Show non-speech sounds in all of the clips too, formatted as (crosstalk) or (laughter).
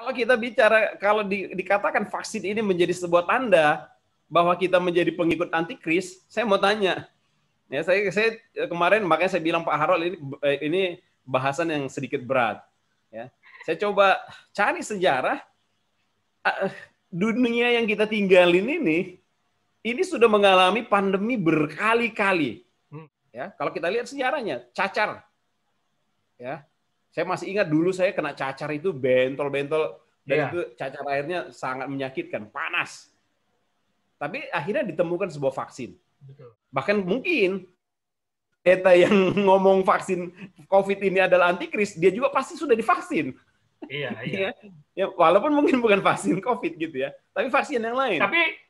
Kalau kita bicara, kalau di, dikatakan vaksin ini menjadi sebuah tanda bahwa kita menjadi pengikut antikris, saya mau tanya. Ya, saya, saya eh, kemarin makanya saya bilang Pak Harol ini eh, ini bahasan yang sedikit berat. Ya, saya coba cari sejarah eh, dunia yang kita tinggalin ini, ini sudah mengalami pandemi berkali-kali. Hmm. Ya, kalau kita lihat sejarahnya, cacar. Ya, saya masih ingat dulu saya kena cacar itu bentol-bentol dan yeah. itu cacar airnya sangat menyakitkan, panas. Tapi akhirnya ditemukan sebuah vaksin. Betul. Bahkan mungkin Eta yang (laughs) ngomong vaksin COVID ini adalah antikris, dia juga pasti sudah divaksin. Iya, (laughs) iya. ya, walaupun mungkin bukan vaksin COVID gitu ya, tapi vaksin yang lain. Tapi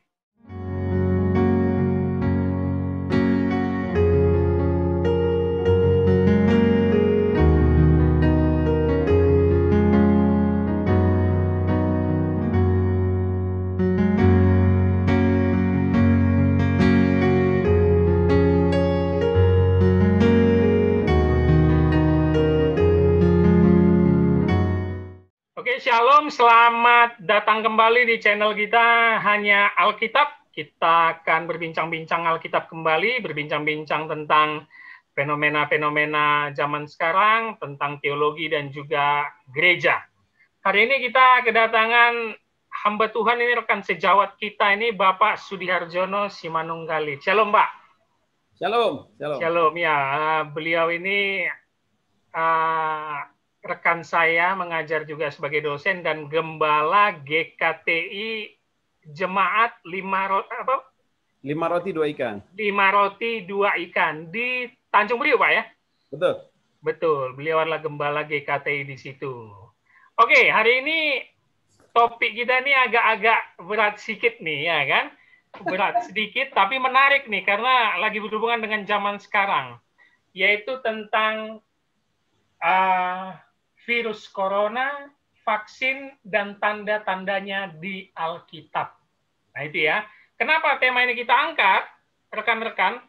Shalom, selamat datang kembali di channel kita hanya Alkitab. Kita akan berbincang-bincang Alkitab kembali, berbincang-bincang tentang fenomena-fenomena zaman sekarang, tentang teologi dan juga gereja. Hari ini kita kedatangan hamba Tuhan ini rekan sejawat kita ini Bapak Sudiharjono Simanunggali. Shalom, Pak. Shalom, shalom. Shalom, ya. Beliau ini uh, rekan saya mengajar juga sebagai dosen dan gembala GKTI jemaat lima roti apa? Lima roti dua ikan. Lima roti dua ikan di Tanjung Priok pak ya? Betul. Betul. Beliau adalah gembala GKTI di situ. Oke, hari ini topik kita ini agak-agak berat sedikit nih ya kan? Berat (laughs) sedikit tapi menarik nih karena lagi berhubungan dengan zaman sekarang yaitu tentang uh, virus corona, vaksin, dan tanda-tandanya di Alkitab. Nah itu ya. Kenapa tema ini kita angkat, rekan-rekan?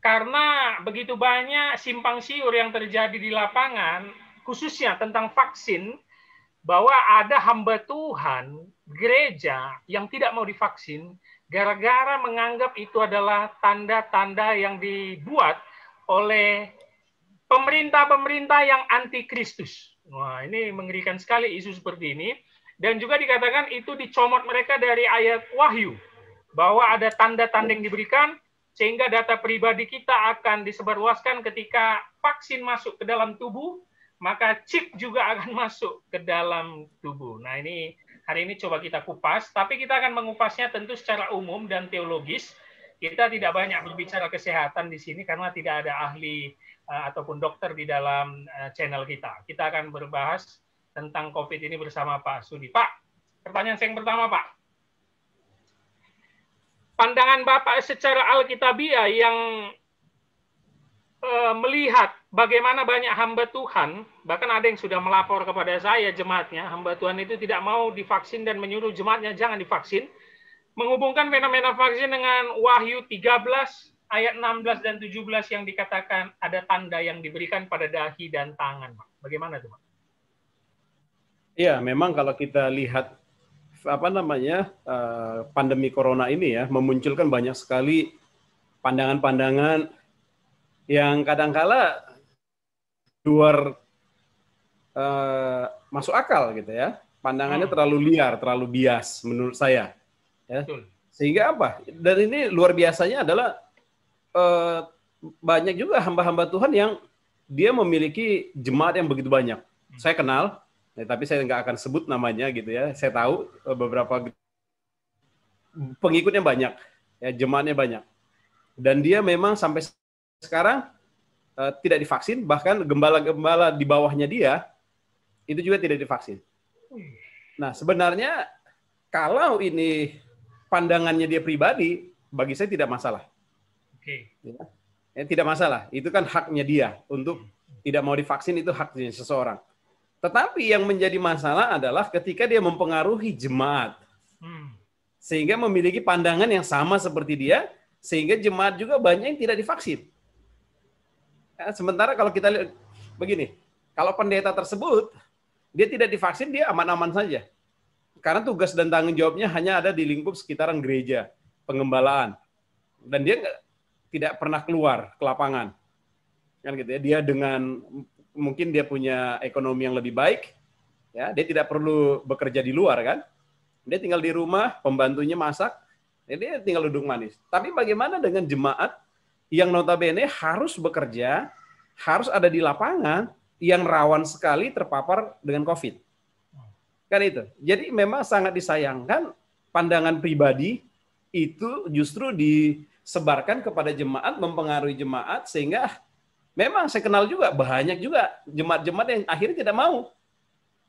Karena begitu banyak simpang siur yang terjadi di lapangan, khususnya tentang vaksin, bahwa ada hamba Tuhan, gereja yang tidak mau divaksin, gara-gara menganggap itu adalah tanda-tanda yang dibuat oleh pemerintah-pemerintah yang anti Kristus. Wah, ini mengerikan sekali isu seperti ini. Dan juga dikatakan itu dicomot mereka dari ayat wahyu. Bahwa ada tanda-tanda yang diberikan, sehingga data pribadi kita akan disebarluaskan ketika vaksin masuk ke dalam tubuh, maka chip juga akan (laughs) masuk ke dalam tubuh. Nah ini hari ini coba kita kupas, tapi kita akan mengupasnya tentu secara umum dan teologis. Kita tidak banyak berbicara kesehatan di sini karena tidak ada ahli Eh, ataupun dokter di dalam eh, channel kita. Kita akan berbahas tentang COVID ini bersama Pak Sudi. Pak, pertanyaan saya yang pertama, Pak. Pandangan Bapak secara Alkitabiah yang eh, melihat bagaimana banyak hamba Tuhan, bahkan ada yang sudah melapor kepada saya jemaatnya, hamba Tuhan itu tidak mau divaksin dan menyuruh jemaatnya jangan divaksin, menghubungkan fenomena vaksin dengan Wahyu 13 ayat 16 dan 17 yang dikatakan ada tanda yang diberikan pada dahi dan tangan. Bagaimana itu, Pak? Iya, memang kalau kita lihat apa namanya eh, pandemi corona ini ya memunculkan banyak sekali pandangan-pandangan yang kadangkala luar uh, masuk akal gitu ya pandangannya hmm. terlalu liar terlalu bias menurut saya ya sehingga apa dan ini luar biasanya adalah eh, banyak juga hamba-hamba Tuhan yang dia memiliki jemaat yang begitu banyak. Saya kenal, ya, tapi saya nggak akan sebut namanya gitu ya. Saya tahu eh, beberapa pengikutnya banyak, ya jemaatnya banyak. Dan dia memang sampai sekarang eh, tidak divaksin, bahkan gembala-gembala di bawahnya dia itu juga tidak divaksin. Nah, sebenarnya kalau ini pandangannya dia pribadi, bagi saya tidak masalah. Okay. Ya. Eh, tidak masalah, itu kan haknya dia untuk tidak mau divaksin itu haknya seseorang. Tetapi yang menjadi masalah adalah ketika dia mempengaruhi jemaat. Hmm. Sehingga memiliki pandangan yang sama seperti dia, sehingga jemaat juga banyak yang tidak divaksin. Ya, sementara kalau kita lihat begini, kalau pendeta tersebut dia tidak divaksin dia aman-aman saja. Karena tugas dan tanggung jawabnya hanya ada di lingkup sekitaran gereja, pengembalaan. Dan dia tidak pernah keluar ke lapangan. Kan gitu ya. Dia dengan mungkin dia punya ekonomi yang lebih baik, ya, dia tidak perlu bekerja di luar kan. Dia tinggal di rumah, pembantunya masak, jadi ya, dia tinggal duduk manis. Tapi bagaimana dengan jemaat yang notabene harus bekerja, harus ada di lapangan yang rawan sekali terpapar dengan COVID. Kan itu. Jadi memang sangat disayangkan pandangan pribadi itu justru di sebarkan kepada jemaat, mempengaruhi jemaat sehingga ah, memang saya kenal juga banyak juga jemaat-jemaat yang akhirnya tidak mau.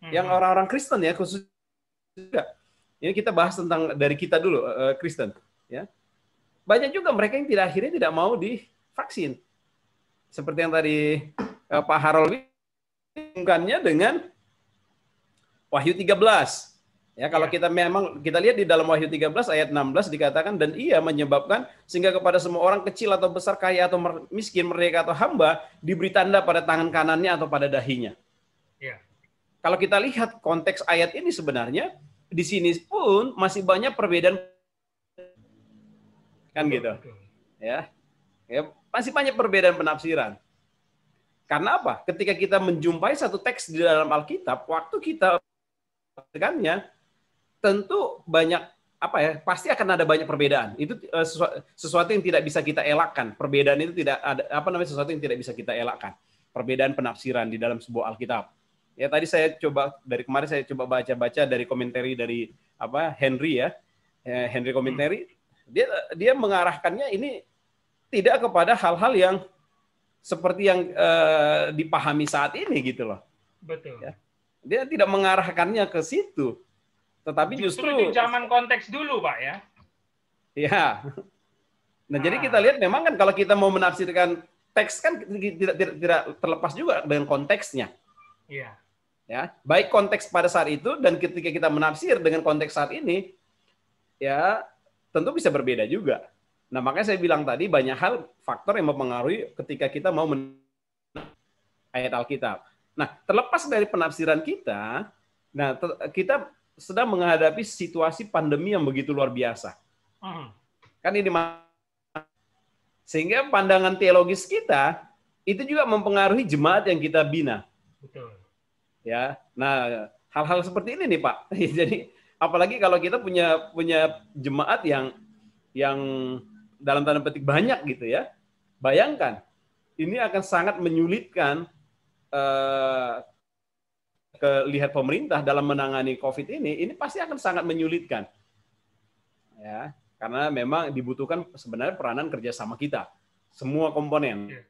Hmm. Yang orang-orang Kristen ya khusus juga. Ini kita bahas tentang dari kita dulu uh, Kristen ya. Banyak juga mereka yang tidak akhirnya tidak mau divaksin. Seperti yang tadi uh, Pak Harold dengan Wahyu 13 Ya, kalau ya. kita memang kita lihat di dalam Wahyu 13 ayat 16 dikatakan dan ia menyebabkan sehingga kepada semua orang kecil atau besar, kaya atau miskin, mereka atau hamba diberi tanda pada tangan kanannya atau pada dahinya. Ya. Kalau kita lihat konteks ayat ini sebenarnya di sini pun masih banyak perbedaan kan gitu. Ya. Ya, masih banyak perbedaan penafsiran. Karena apa? Ketika kita menjumpai satu teks di dalam Alkitab, waktu kita tentu banyak apa ya pasti akan ada banyak perbedaan itu eh, sesuatu, yang tidak bisa kita elakkan perbedaan itu tidak ada apa namanya sesuatu yang tidak bisa kita elakkan perbedaan penafsiran di dalam sebuah Alkitab ya tadi saya coba dari kemarin saya coba baca-baca dari komentari dari apa Henry ya, ya Henry komentari hmm. dia dia mengarahkannya ini tidak kepada hal-hal yang seperti yang eh, dipahami saat ini gitu loh betul ya. dia tidak mengarahkannya ke situ tetapi justru, justru di zaman konteks dulu, Pak ya. ya. Nah, nah jadi kita lihat memang kan kalau kita mau menafsirkan teks kan tidak tidak, tidak terlepas juga dengan konteksnya. Iya. Ya, baik konteks pada saat itu dan ketika kita menafsir dengan konteks saat ini ya tentu bisa berbeda juga. Nah, makanya saya bilang tadi banyak hal faktor yang mempengaruhi ketika kita mau men ayat Alkitab. Nah, terlepas dari penafsiran kita, nah kita sedang menghadapi situasi pandemi yang begitu luar biasa. Hmm. Kan ini sehingga pandangan teologis kita itu juga mempengaruhi jemaat yang kita bina. Betul. Ya. Nah, hal-hal seperti ini nih, Pak. (laughs) Jadi apalagi kalau kita punya punya jemaat yang yang dalam tanda petik banyak gitu ya. Bayangkan ini akan sangat menyulitkan eh, kelihat pemerintah dalam menangani COVID ini, ini pasti akan sangat menyulitkan. Ya, karena memang dibutuhkan sebenarnya peranan kerjasama kita, semua komponen iya.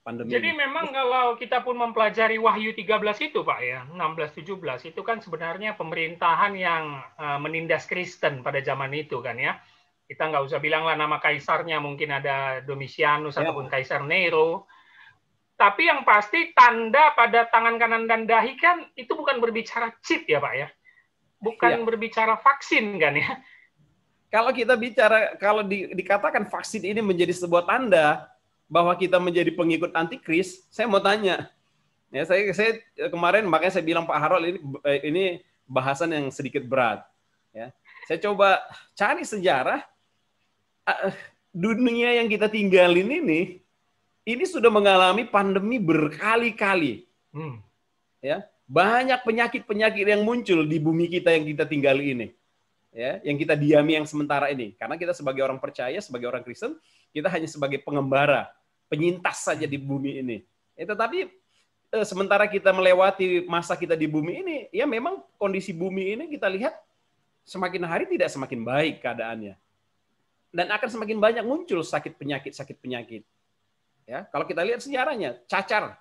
pandemi. Jadi memang kalau kita pun mempelajari Wahyu 13 itu Pak ya, 16 17 itu kan sebenarnya pemerintahan yang eh, menindas Kristen pada zaman itu kan ya. Kita nggak usah bilang lah nama kaisarnya mungkin ada Domitianus ya. ataupun Kaisar Nero tapi yang pasti tanda pada tangan kanan dan dahi kan itu bukan berbicara chip ya Pak ya. Bukan ya. berbicara vaksin kan ya. Kalau kita bicara kalau di, dikatakan vaksin ini menjadi sebuah tanda bahwa kita menjadi pengikut antikris, saya mau tanya. Ya, saya saya kemarin makanya saya bilang Pak Harol ini eh, ini bahasan yang sedikit berat. Ya. Saya coba cari sejarah eh, dunia yang kita tinggalin ini ini sudah mengalami pandemi berkali-kali. Hmm. Ya, banyak penyakit-penyakit yang muncul di bumi kita yang kita tinggali ini. Ya, yang kita diami yang sementara ini. Karena kita sebagai orang percaya, sebagai orang Kristen, kita hanya sebagai pengembara, penyintas saja di bumi ini. Ya, tetapi eh, sementara kita melewati masa kita di bumi ini, ya memang kondisi bumi ini kita lihat semakin hari tidak semakin baik keadaannya. Dan akan semakin banyak muncul sakit penyakit, sakit penyakit Ya, kalau kita lihat sejarahnya, cacar.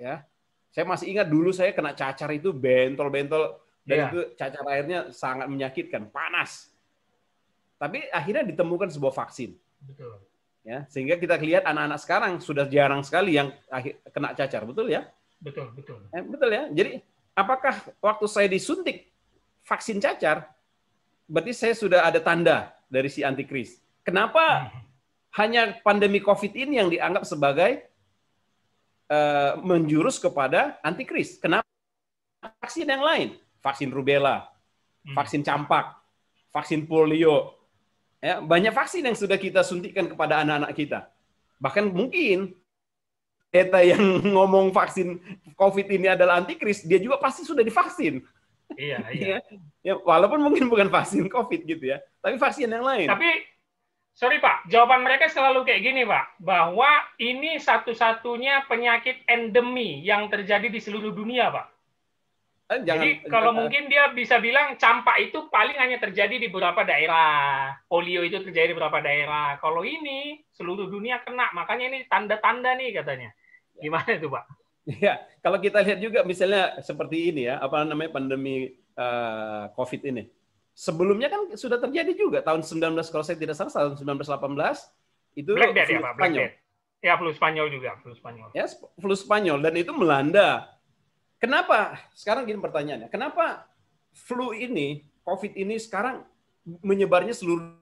Ya. Saya masih ingat dulu saya kena cacar itu bentol-bentol dan yeah. itu cacar airnya sangat menyakitkan, panas. Tapi akhirnya ditemukan sebuah vaksin. Betul. Ya, sehingga kita lihat anak-anak sekarang sudah jarang sekali yang akhir, kena cacar, betul ya? Betul, betul. Eh, betul ya. Jadi apakah waktu saya disuntik vaksin cacar, berarti saya sudah ada tanda dari si antikris. Kenapa hmm hanya pandemi COVID ini yang dianggap sebagai uh, menjurus kepada antikris. Kenapa? Vaksin yang lain, vaksin rubella, hmm. vaksin campak, vaksin polio, ya, banyak vaksin yang sudah kita suntikan kepada anak-anak kita. Bahkan mungkin Eta yang (laughs) ngomong vaksin COVID ini adalah antikris, dia juga pasti sudah divaksin. Iya, iya. (laughs) ya, walaupun mungkin bukan vaksin COVID gitu ya, tapi vaksin yang lain. Tapi sorry Pak, jawaban mereka selalu kayak gini Pak, bahwa ini satu-satunya penyakit endemi yang terjadi di seluruh dunia Pak. Eh, jangan, Jadi kalau jangan. Eh, mungkin dia bisa bilang campak itu paling hanya terjadi di beberapa daerah, polio itu terjadi di beberapa daerah. Kalau ini seluruh dunia kena, makanya ini tanda-tanda nih katanya. Gimana itu Pak? Ya, kalau kita lihat juga misalnya seperti ini ya, apa namanya pandemi uh, COVID ini sebelumnya kan sudah terjadi juga tahun 19 kalau saya tidak salah tahun 1918 itu Black ya, flu ya Spanyol. Black Ya flu Spanyol juga, flu Spanyol. Ya, flu Spanyol dan itu melanda. Kenapa? Sekarang gini pertanyaannya. Kenapa flu ini, COVID ini sekarang menyebarnya seluruh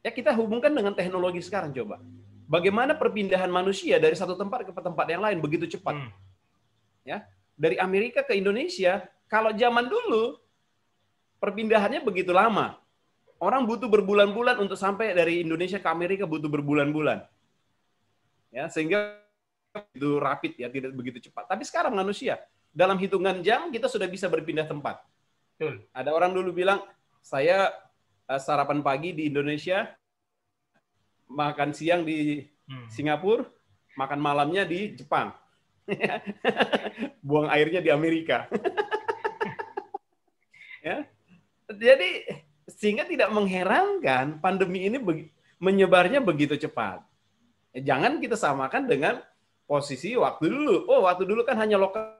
Ya kita hubungkan dengan teknologi sekarang coba. Bagaimana perpindahan manusia dari satu tempat ke tempat yang lain begitu cepat? Hmm. Ya, dari Amerika ke Indonesia kalau zaman dulu, perpindahannya begitu lama. Orang butuh berbulan-bulan untuk sampai dari Indonesia ke Amerika butuh berbulan-bulan. Ya, sehingga itu rapid ya, tidak begitu cepat. Tapi sekarang manusia, dalam hitungan jam kita sudah bisa berpindah tempat. Betul. Ada orang dulu bilang, saya eh, sarapan pagi di Indonesia, makan siang di hmm. Singapura, makan malamnya di Jepang. (laughs) Buang airnya di Amerika. (laughs) Ya. Jadi sehingga tidak mengherankan pandemi ini menyebarnya begitu cepat. Jangan kita samakan dengan posisi waktu dulu. Oh, waktu dulu kan hanya lokal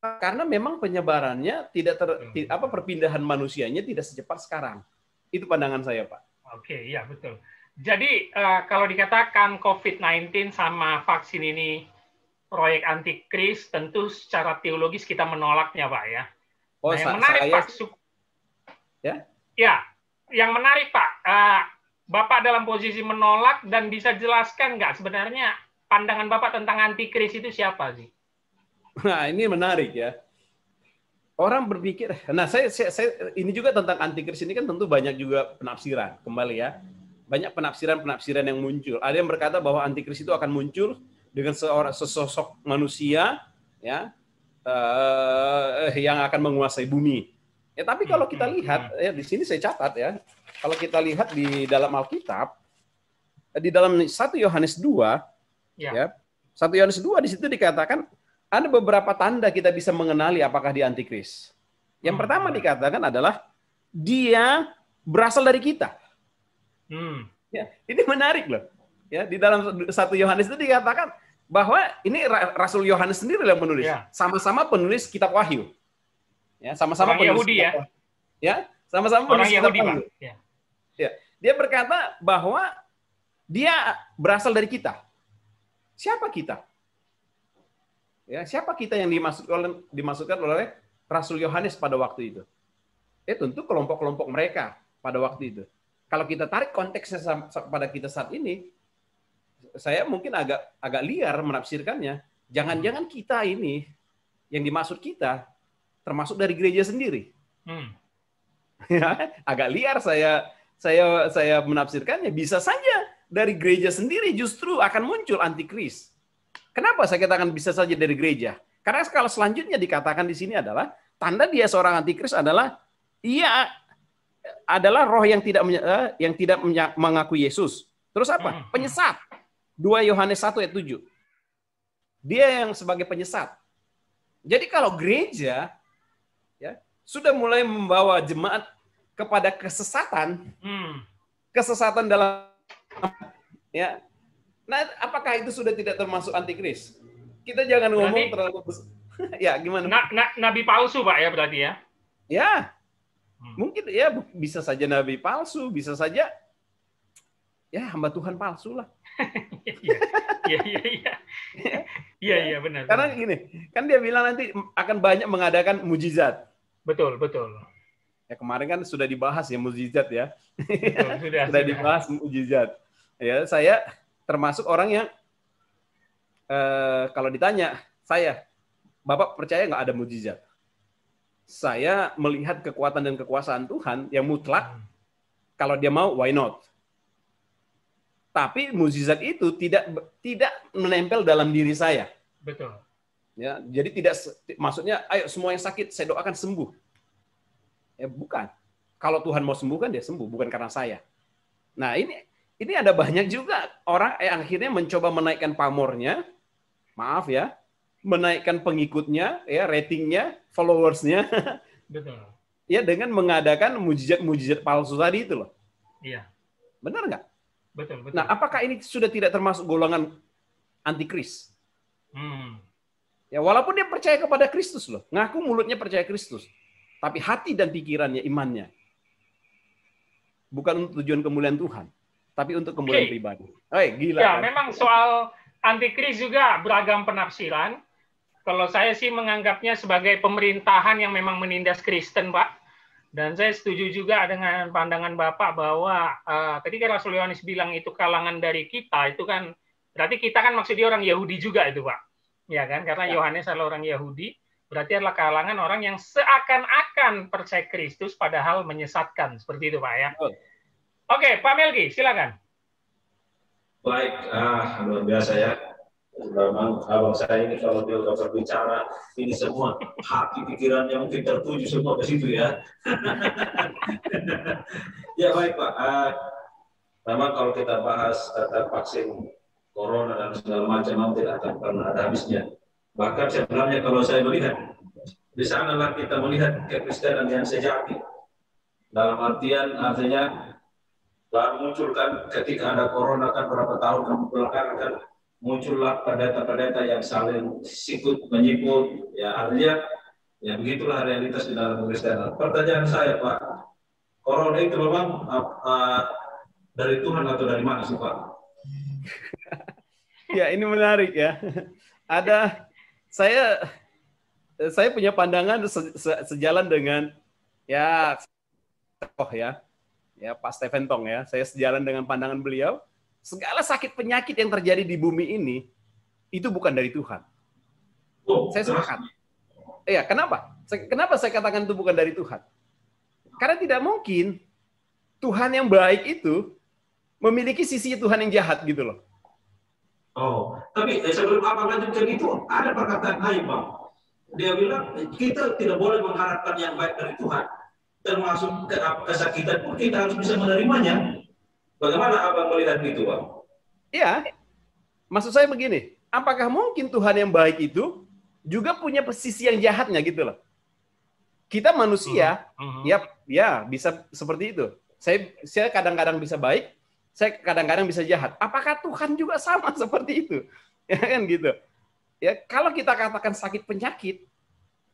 karena memang penyebarannya tidak ter, hmm. apa perpindahan manusianya tidak secepat sekarang. Itu pandangan saya, Pak. Oke, iya betul. Jadi uh, kalau dikatakan COVID-19 sama vaksin ini proyek antikris, tentu secara teologis kita menolaknya, Pak ya. Oh, nah, yang menarik saya... Pak, ya? Ya, yang menarik Pak, uh, Bapak dalam posisi menolak dan bisa jelaskan nggak sebenarnya pandangan Bapak tentang antikris itu siapa sih? Nah ini menarik ya. Orang berpikir, nah saya, saya, saya ini juga tentang antikris ini kan tentu banyak juga penafsiran kembali ya, banyak penafsiran-penafsiran yang muncul. Ada yang berkata bahwa antikris itu akan muncul dengan seorang sesosok manusia ya uh, yang akan menguasai bumi Ya tapi kalau kita hmm, hmm, lihat hmm. ya di sini saya catat ya. Kalau kita lihat di dalam Alkitab eh, di dalam 1 Yohanes 2 ya. ya 1 Yohanes 2 di situ dikatakan ada beberapa tanda kita bisa mengenali apakah di antikris. Yang hmm. pertama ya. dikatakan adalah dia berasal dari kita. Hmm. Ya, ini menarik loh. Ya, di dalam satu Yohanes itu dikatakan bahwa ini Rasul Yohanes sendiri yang menulis. Ya. Sama-sama ya. Sama -sama penulis kitab Wahyu. Ya, sama-sama orang Yahudi ya. Ya, sama-sama orang Yahudi, Pak. Ya. ya. Dia berkata bahwa dia berasal dari kita. Siapa kita? Ya, siapa kita yang dimaksud oleh, dimaksudkan oleh Rasul Yohanes pada waktu itu? Ya tentu kelompok-kelompok mereka pada waktu itu. Kalau kita tarik konteksnya pada kita saat ini, saya mungkin agak agak liar menafsirkannya. Jangan-jangan kita ini yang dimaksud kita termasuk dari gereja sendiri. Hmm. (laughs) Ya, agak liar saya saya saya menafsirkannya bisa saja dari gereja sendiri justru akan muncul antikris. Kenapa saya katakan bisa saja dari gereja? Karena kalau selanjutnya dikatakan di sini adalah tanda dia seorang antikris adalah ia adalah roh yang tidak eh, yang tidak mengakui Yesus. Terus apa? Hmm. Penyesat. 2 Yohanes 1 ayat 7. Dia yang sebagai penyesat. Jadi kalau gereja sudah mulai membawa jemaat kepada kesesatan, hmm. kesesatan dalam ya. Nah, apakah itu sudah tidak termasuk antikris? Kita jangan berarti, ngomong terlalu besar. (laughs) ya, gimana? Na, na, nabi palsu, Pak ya berarti ya. Ya. Hmm. Mungkin ya bisa saja nabi palsu, bisa saja ya hamba Tuhan palsu lah. (laughs) Iya, iya, iya. Iya, (laughs) ya. iya, iya benar. Karena gini, kan dia bilang nanti akan banyak mengadakan mujizat. Betul, betul. Ya kemarin kan sudah dibahas ya mujizat ya. Betul, (laughs) sudah, sudah dibahas mujizat. Ya, saya termasuk orang yang eh, kalau ditanya saya, Bapak percaya nggak ada mujizat? Saya melihat kekuatan dan kekuasaan Tuhan yang mutlak. Hmm. Kalau dia mau, why not? Tapi mujizat itu tidak tidak menempel dalam diri saya. Betul. Ya, jadi tidak maksudnya ayo semua yang sakit saya doakan sembuh. Ya, bukan. Kalau Tuhan mau sembuhkan dia sembuh, bukan karena saya. Nah, ini ini ada banyak juga orang yang akhirnya mencoba menaikkan pamornya. Maaf ya, menaikkan pengikutnya, ya ratingnya, followersnya. (laughs) Betul. ya dengan mengadakan mujizat-mujizat palsu tadi itu loh. Iya. Benar nggak? Betul, betul. Nah, apakah ini sudah tidak termasuk golongan antikris? Hmm. Ya, walaupun dia percaya kepada Kristus loh, ngaku mulutnya percaya Kristus, tapi hati dan pikirannya imannya bukan untuk tujuan kemuliaan Tuhan, tapi untuk kemuliaan okay. pribadi. Hey, gila. Ya, kan? memang soal antikris juga beragam penafsiran. Kalau saya sih menganggapnya sebagai pemerintahan yang memang menindas Kristen, Pak. Dan saya setuju juga dengan pandangan Bapak bahwa uh, eh, ketika Rasul Yohanes bilang itu kalangan dari kita, itu kan berarti kita kan maksudnya orang Yahudi juga itu, Pak ya kan? Karena ya. Yohanes ya. adalah orang Yahudi, berarti adalah kalangan orang yang seakan-akan percaya Kristus padahal menyesatkan, seperti itu Pak ya. Betul. Oke, Pak Melki, silakan. Baik, ah, luar biasa ya. Memang abang saya ini kalau dia udah berbicara ini semua hati pikiran yang mungkin tertuju semua ke situ ya. (laughs) ya baik pak. Uh, memang kalau kita bahas tentang vaksin corona dan segala macam tidak akan pernah ada habisnya. Bahkan sebenarnya kalau saya melihat, di sanalah kita melihat kekristenan yang sejati. Dalam artian artinya baru munculkan ketika ada corona kan berapa tahun kan belakang kan muncullah pendeta-pendeta yang saling sikut menyikut ya artinya ya begitulah realitas di dalam Kristen. Pertanyaan saya Pak, corona itu memang uh, uh, dari Tuhan atau dari mana sih Pak? ya ini menarik ya. Ada saya saya punya pandangan se, se, sejalan dengan ya oh ya ya Pak Steven Tong ya. Saya sejalan dengan pandangan beliau. Segala sakit penyakit yang terjadi di bumi ini itu bukan dari Tuhan. Oh, saya sepakat. Iya, kenapa? Kenapa saya katakan itu bukan dari Tuhan? Karena tidak mungkin Tuhan yang baik itu memiliki sisi Tuhan yang jahat gitu loh. Oh, tapi eh, sebelum apa lanjutkan itu ada perkataan bang. Dia bilang kita tidak boleh mengharapkan yang baik dari Tuhan. Termasuk ke, kesakitan pun kita harus bisa menerimanya. Bagaimana abang melihat itu, bang? Iya. Maksud saya begini, apakah mungkin Tuhan yang baik itu juga punya sisi yang jahatnya gitu loh? Kita manusia, uh hmm, -huh. Hmm. ya, ya bisa seperti itu. Saya, saya kadang-kadang bisa baik, saya kadang-kadang bisa jahat. Apakah Tuhan juga sama (laughs) seperti itu? Ya kan gitu. Ya, kalau kita katakan sakit penyakit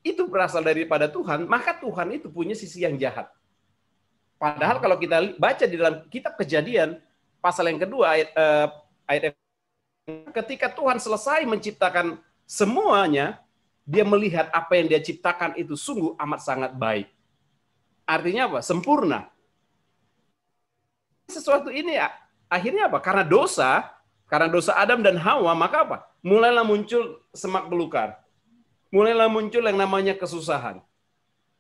itu berasal daripada Tuhan, maka Tuhan itu punya sisi yang jahat. Padahal kalau kita baca di dalam kitab Kejadian pasal yang kedua ayat eh, ayat ketika Tuhan selesai menciptakan semuanya, dia melihat apa yang dia ciptakan itu sungguh amat sangat baik. Artinya apa? Sempurna sesuatu ini ya akhirnya apa? Karena dosa, karena dosa Adam dan Hawa, maka apa? Mulailah muncul semak belukar. Mulailah muncul yang namanya kesusahan.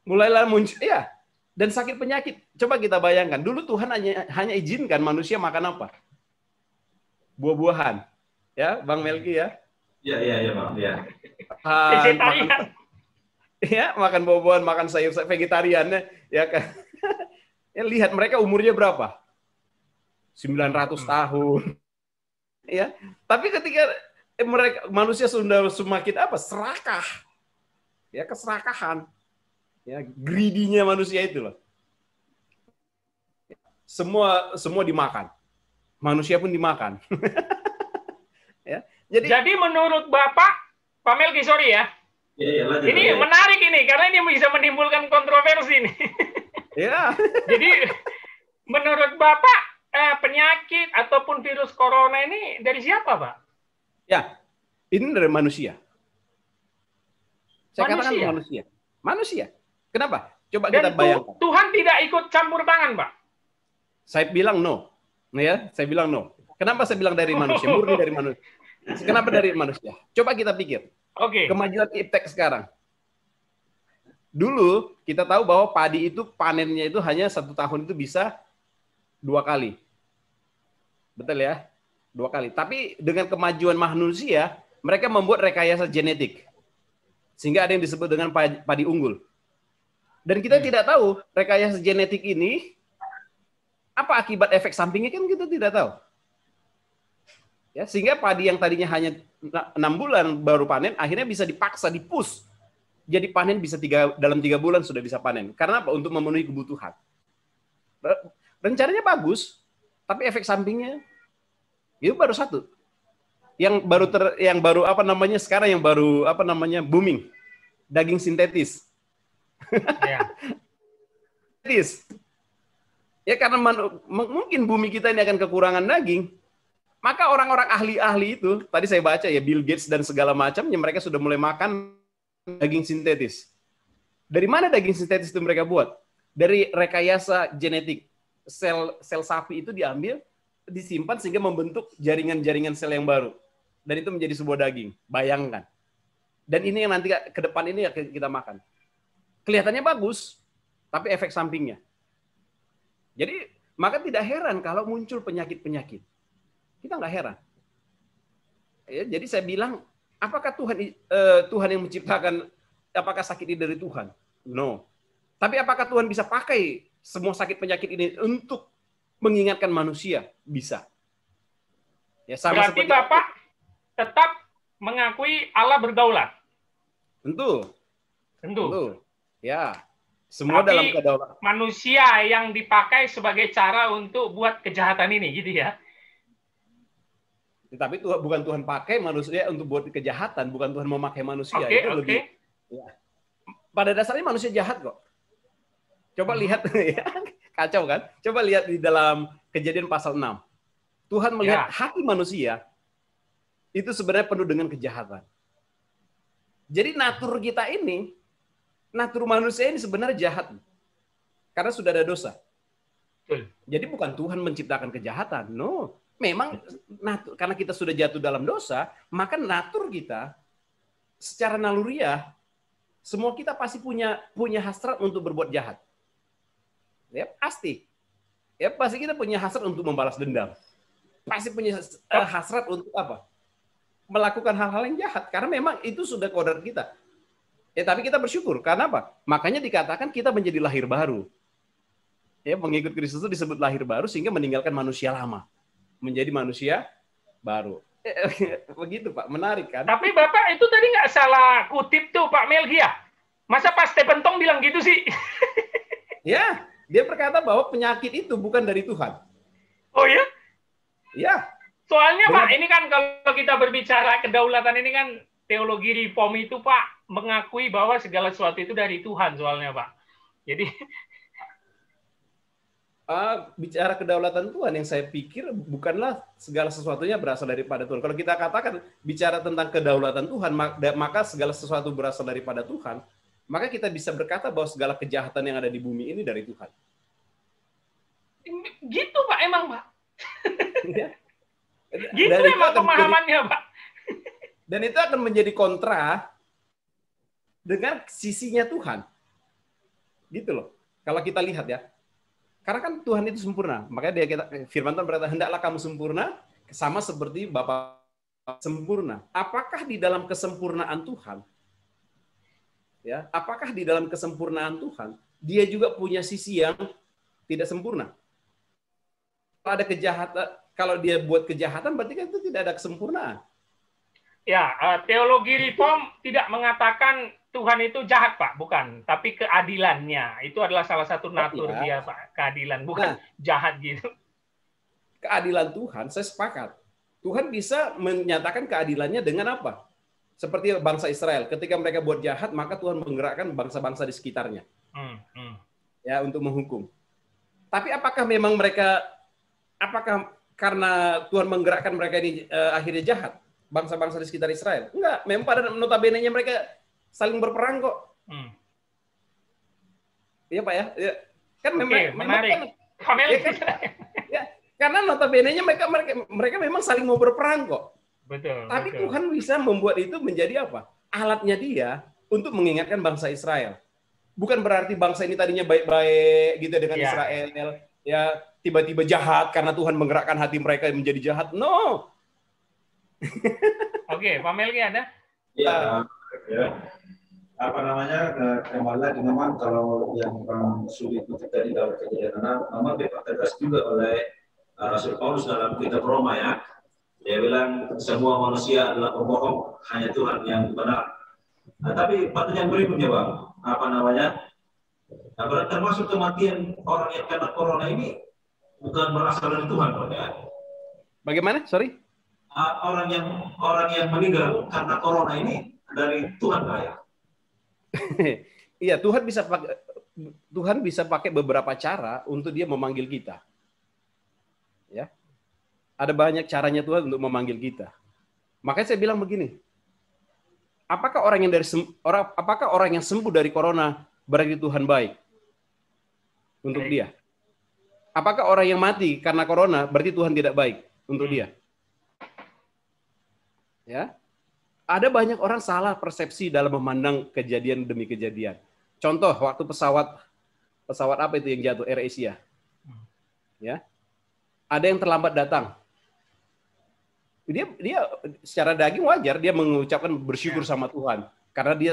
Mulailah muncul, ya. Dan sakit penyakit. Coba kita bayangkan. Dulu Tuhan hanya, hanya izinkan manusia makan apa? Buah-buahan. Ya, Bang Melki ya. Iya, iya, iya, Bang. Ya. Uh, makan, ya, makan buah-buahan, makan sayur, vegetariannya. Ya kan? (laughs) ya, lihat mereka umurnya berapa? 900 hmm. tahun. (laughs) ya. Tapi ketika eh, mereka manusia sudah semakin apa? serakah. Ya, keserakahan. Ya, greedy-nya manusia itu loh. Semua semua dimakan. Manusia pun dimakan. (laughs) ya. Jadi Jadi menurut Bapak Pak Melki sorry ya. Ya, ini menarik ini karena ini bisa menimbulkan kontroversi nih. (laughs) Ya. Jadi menurut Bapak eh, penyakit ataupun virus corona ini dari siapa, Pak? Ya, ini dari manusia. Saya manusia. katakan manusia. Manusia. Kenapa? Coba Dan kita bayangkan. Tuhan tidak ikut campur tangan, Pak. Saya bilang no. Ya, saya bilang no. Kenapa saya bilang dari manusia? (laughs) Murni dari manusia. Kenapa dari manusia? Coba kita pikir. Oke. Okay. Kemajuan iptek sekarang. Dulu kita tahu bahwa padi itu panennya itu hanya satu tahun itu bisa dua kali. Betul ya? Dua kali. Tapi dengan kemajuan manusia, mereka membuat rekayasa genetik. Sehingga ada yang disebut dengan padi unggul. Dan kita hmm. tidak tahu rekayasa genetik ini apa akibat efek sampingnya kan kita tidak tahu. Ya, sehingga padi yang tadinya hanya enam bulan baru panen akhirnya bisa dipaksa dipus jadi panen bisa tiga dalam tiga bulan sudah bisa panen karena apa untuk memenuhi kebutuhan rencananya bagus tapi efek sampingnya itu ya baru satu. Yang baru ter, yang baru apa namanya sekarang yang baru apa namanya booming daging sintetis. Ya. (laughs) sintetis. Ya karena man, mungkin bumi kita ini akan kekurangan daging, maka orang-orang ahli-ahli itu tadi saya baca ya Bill Gates dan segala macamnya mereka sudah mulai makan daging sintetis. Dari mana daging sintetis itu mereka buat? Dari rekayasa genetik sel sel sapi itu diambil, disimpan sehingga membentuk jaringan-jaringan sel yang baru. Dan itu menjadi sebuah daging. Bayangkan. Dan ini yang nanti ke depan ini yang kita makan. Kelihatannya bagus, tapi efek sampingnya. Jadi maka tidak heran kalau muncul penyakit-penyakit. Kita nggak heran. Ya, jadi saya bilang, apakah Tuhan eh, Tuhan yang menciptakan apakah sakit ini dari Tuhan? No. Tapi apakah Tuhan bisa pakai semua sakit penyakit ini untuk mengingatkan manusia bisa. Ya, sama Berarti seperti Bapak tetap mengakui Allah berdaulat. Tentu. Tentu. Tentu. Ya. Semua Tapi dalam kedaulatan. Manusia yang dipakai sebagai cara untuk buat kejahatan ini gitu ya. Tetapi ya, Tuhan, bukan Tuhan pakai manusia untuk buat kejahatan, bukan Tuhan memakai manusia. Okay, itu okay. lebih ya. Pada dasarnya manusia jahat kok. Coba lihat (laughs) ya, kacau kan? Coba lihat di dalam Kejadian pasal 6. Tuhan melihat ya. hati manusia itu sebenarnya penuh dengan kejahatan. Jadi natur kita ini, natur manusia ini sebenarnya jahat. Karena sudah ada dosa. Jadi bukan Tuhan menciptakan kejahatan. No. Memang natur, karena kita sudah jatuh dalam dosa, maka natur kita secara naluriah semua kita pasti punya punya hasrat untuk berbuat jahat ya pasti ya pasti kita punya hasrat untuk membalas dendam pasti punya eh, hasrat untuk apa melakukan hal-hal yang jahat karena memang itu sudah kodrat kita ya tapi kita bersyukur karena apa makanya dikatakan kita menjadi lahir baru ya pengikut Kristus itu disebut lahir baru sehingga meninggalkan manusia lama menjadi manusia baru (laughs) begitu Pak menarik kan tapi Bapak itu tadi nggak salah kutip tuh Pak Melgia masa pas Stephen Tong bilang gitu sih (laughs) ya dia berkata bahwa penyakit itu bukan dari Tuhan. Oh ya? Ya. Soalnya Pak, ini kan kalau kita berbicara kedaulatan ini kan teologi reform itu Pak mengakui bahwa segala sesuatu itu dari Tuhan soalnya Pak. Jadi Uh, bicara kedaulatan Tuhan yang saya pikir bukanlah segala sesuatunya berasal daripada Tuhan. Kalau kita katakan bicara tentang kedaulatan Tuhan, maka segala sesuatu berasal daripada Tuhan, maka kita bisa berkata bahwa segala kejahatan yang ada di bumi ini dari Tuhan. Gitu Pak, emang Pak. ya. (laughs) Gitu dan emang pemahamannya Pak. dan itu akan menjadi kontra dengan sisinya Tuhan. Gitu loh. Kalau kita lihat ya. Karena kan Tuhan itu sempurna. Makanya dia kita, firman Tuhan berkata, hendaklah kamu sempurna sama seperti Bapak sempurna. Apakah di dalam kesempurnaan Tuhan ya apakah di dalam kesempurnaan Tuhan dia juga punya sisi yang tidak sempurna kalau ada kejahatan kalau dia buat kejahatan berarti kan itu tidak ada kesempurnaan ya eh, teologi reform tidak mengatakan Tuhan itu jahat pak bukan tapi keadilannya itu adalah salah satu oh, natur ya. dia pak keadilan bukan nah, jahat gitu keadilan Tuhan saya sepakat Tuhan bisa menyatakan keadilannya dengan apa seperti bangsa Israel, ketika mereka buat jahat, maka Tuhan menggerakkan bangsa-bangsa di sekitarnya. Hmm, hmm. Ya, untuk menghukum. Tapi apakah memang mereka apakah karena Tuhan menggerakkan mereka ini uh, akhirnya jahat? Bangsa-bangsa di sekitar Israel? Enggak, memang pada notabene-nya mereka saling berperang kok. Hmm. Iya, Pak ya. ya. Kan memang memang Kan, ya, kan, (laughs) ya, karena notabene-nya mereka mereka mereka memang saling mau berperang kok. Betul. Tapi betul. Tuhan bisa membuat itu menjadi apa? Alatnya dia untuk mengingatkan bangsa Israel. Bukan berarti bangsa ini tadinya baik-baik gitu dengan yeah. Israel, ya tiba-tiba jahat karena Tuhan menggerakkan hati mereka menjadi jahat. No. (laughs) Oke, okay, ada? Iya. ya. Apa namanya? Kembali eh, lagi memang kalau yang Bang suri itu tadi dalam kejadian anak, memang dipertegas juga oleh eh, Rasul Paulus dalam kitab Roma ya dia bilang semua manusia adalah pembohong, hanya Tuhan yang benar. Nah, tapi patut yang berikutnya bang, apa namanya? Nah, termasuk kematian orang yang kena corona ini bukan berasal dari Tuhan, bang ya. Bagaimana? Sorry. Uh, orang yang orang yang meninggal karena corona ini dari Tuhan, bang ya. (laughs) Iya, Tuhan bisa pakai Tuhan bisa pakai beberapa cara untuk dia memanggil kita. Ya, ada banyak caranya Tuhan untuk memanggil kita. Makanya saya bilang begini. Apakah orang yang dari orang apakah orang yang sembuh dari corona berarti Tuhan baik untuk dia? Apakah orang yang mati karena corona berarti Tuhan tidak baik untuk hmm. dia? Ya. Ada banyak orang salah persepsi dalam memandang kejadian demi kejadian. Contoh waktu pesawat pesawat apa itu yang jatuh Air Asia? Hmm. Ya. Ada yang terlambat datang dia dia secara daging wajar dia mengucapkan bersyukur ya. sama Tuhan karena dia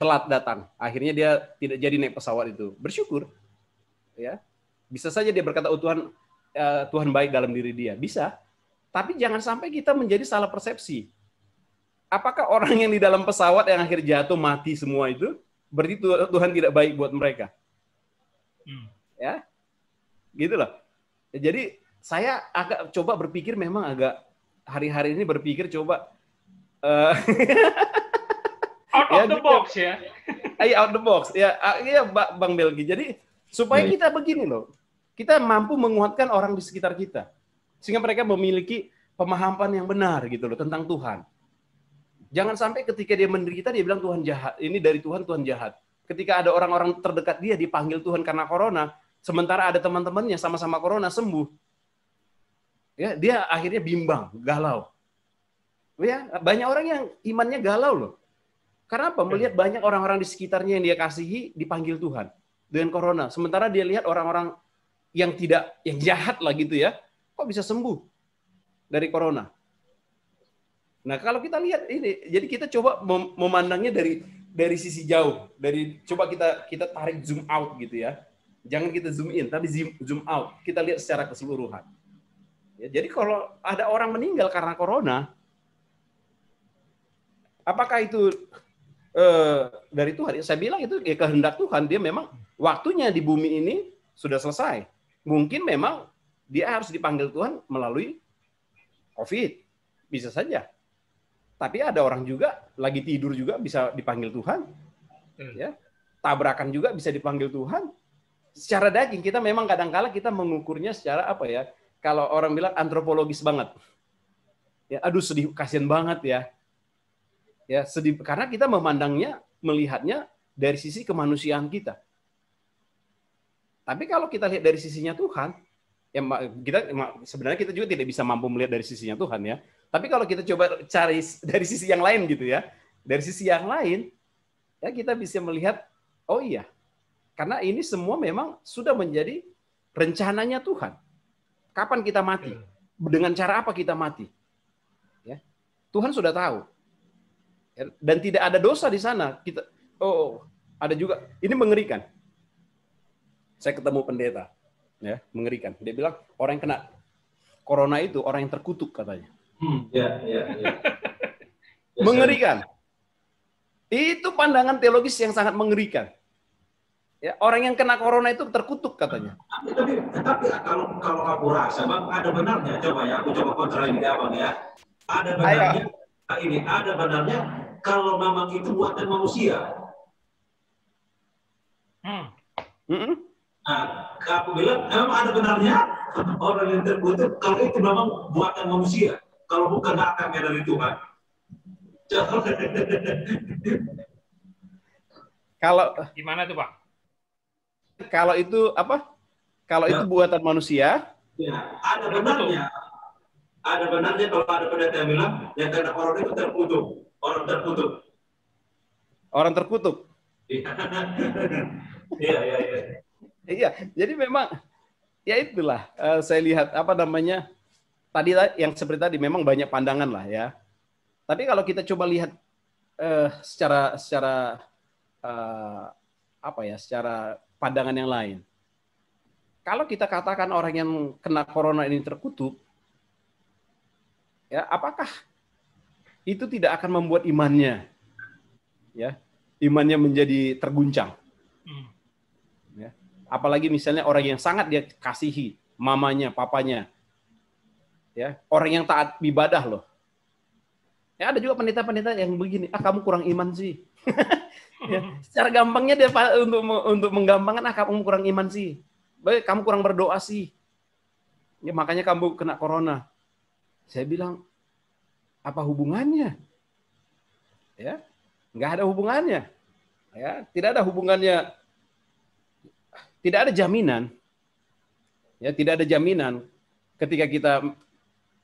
telat datang. Akhirnya dia tidak jadi naik pesawat itu. Bersyukur. Ya. Bisa saja dia berkata, "Oh Tuhan, eh, Tuhan baik dalam diri dia." Bisa. Tapi jangan sampai kita menjadi salah persepsi. Apakah orang yang di dalam pesawat yang akhir jatuh mati semua itu berarti Tuhan tidak baik buat mereka? Hmm. Ya. Gitu loh. Jadi saya agak coba berpikir memang agak hari-hari ini berpikir coba uh, (laughs) out of ya, the gitu. box ya. Eh, ayo iya, out the box ya. Ah, iya Bang Belgi. Jadi supaya kita begini loh. Kita mampu menguatkan orang di sekitar kita. Sehingga mereka memiliki pemahaman yang benar gitu loh tentang Tuhan. Jangan sampai ketika dia menderita dia bilang Tuhan jahat. Ini dari Tuhan Tuhan jahat. Ketika ada orang-orang terdekat dia dipanggil Tuhan karena corona, sementara ada teman-temannya sama-sama corona sembuh, ya dia akhirnya bimbang, galau. Ya, banyak orang yang imannya galau loh. Karena apa? Melihat banyak orang-orang di sekitarnya yang dia kasihi dipanggil Tuhan dengan corona. Sementara dia lihat orang-orang yang tidak yang jahat lah gitu ya kok bisa sembuh dari corona nah kalau kita lihat ini jadi kita coba memandangnya dari dari sisi jauh dari coba kita kita tarik zoom out gitu ya jangan kita zoom in tapi zoom zoom out kita lihat secara keseluruhan Ya, jadi kalau ada orang meninggal karena corona, apakah itu eh, dari Tuhan? Ya, saya bilang itu ya, kehendak Tuhan. Dia memang waktunya di bumi ini sudah selesai. Mungkin memang dia harus dipanggil Tuhan melalui COVID, bisa saja. Tapi ada orang juga lagi tidur juga bisa dipanggil Tuhan, hmm. ya tabrakan juga bisa dipanggil Tuhan. Secara daging kita memang kadang-kala kita mengukurnya secara apa ya? kalau orang bilang antropologis banget. Ya, aduh sedih kasihan banget ya. Ya, sedih karena kita memandangnya, melihatnya dari sisi kemanusiaan kita. Tapi kalau kita lihat dari sisinya Tuhan, ya kita sebenarnya kita juga tidak bisa mampu melihat dari sisinya Tuhan ya. Tapi kalau kita coba cari (laughs) dari sisi yang lain gitu ya, dari sisi yang lain, ya kita bisa melihat, oh iya, karena ini semua memang sudah menjadi rencananya Tuhan. Kapan kita mati? Hmm. Dengan cara apa kita mati? Ya. Tuhan sudah tahu. Ya, dan tidak ada dosa di sana. Kita oh, oh, ada juga ini mengerikan. Saya ketemu pendeta, ya, mengerikan. Dia bilang orang yang kena corona itu orang yang terkutuk katanya. Hmm, ya, ya, ya. (laughs) ya mengerikan. Itu pandangan teologis yang sangat mengerikan. Ya, orang yang kena corona itu terkutuk katanya. Tapi, tapi kalau kalau aku rasa bang ada benarnya coba ya aku coba kontra ya, ini abang ya. Ada benarnya Ayo. Nah, ini ada benarnya kalau memang itu buatan manusia. Hmm. Mm -mm. Nah, aku bilang memang ada benarnya (laughs) orang yang terkutuk kalau itu memang buatan manusia. Kalau bukan datangnya dari Tuhan. (laughs) kalau gimana tuh bang? kalau itu apa? Kalau ya. itu buatan manusia? Ya, ada benarnya. Ada benarnya kalau ada pendeta yang bilang ya karena orang itu terkutuk, orang terkutuk. Orang terkutuk. Iya, (laughs) iya, iya, iya. Iya, jadi memang ya itulah uh, saya lihat apa namanya tadi yang seperti tadi memang banyak pandangan lah ya. Tapi kalau kita coba lihat uh, secara secara uh, apa ya secara pandangan yang lain. Kalau kita katakan orang yang kena corona ini terkutuk, ya apakah itu tidak akan membuat imannya ya imannya menjadi terguncang hmm. ya apalagi misalnya orang yang sangat dia kasihi mamanya papanya ya orang yang taat ibadah loh ya ada juga pendeta-pendeta yang begini ah kamu kurang iman sih (laughs) ya. (laughs) Secara gampangnya dia untuk untuk menggampangkan ah kamu kurang iman sih. Baik, kamu kurang berdoa sih. Ya, makanya kamu kena corona. Saya bilang apa hubungannya? Ya, nggak ada hubungannya. Ya, tidak ada hubungannya. Tidak ada jaminan. Ya, tidak ada jaminan ketika kita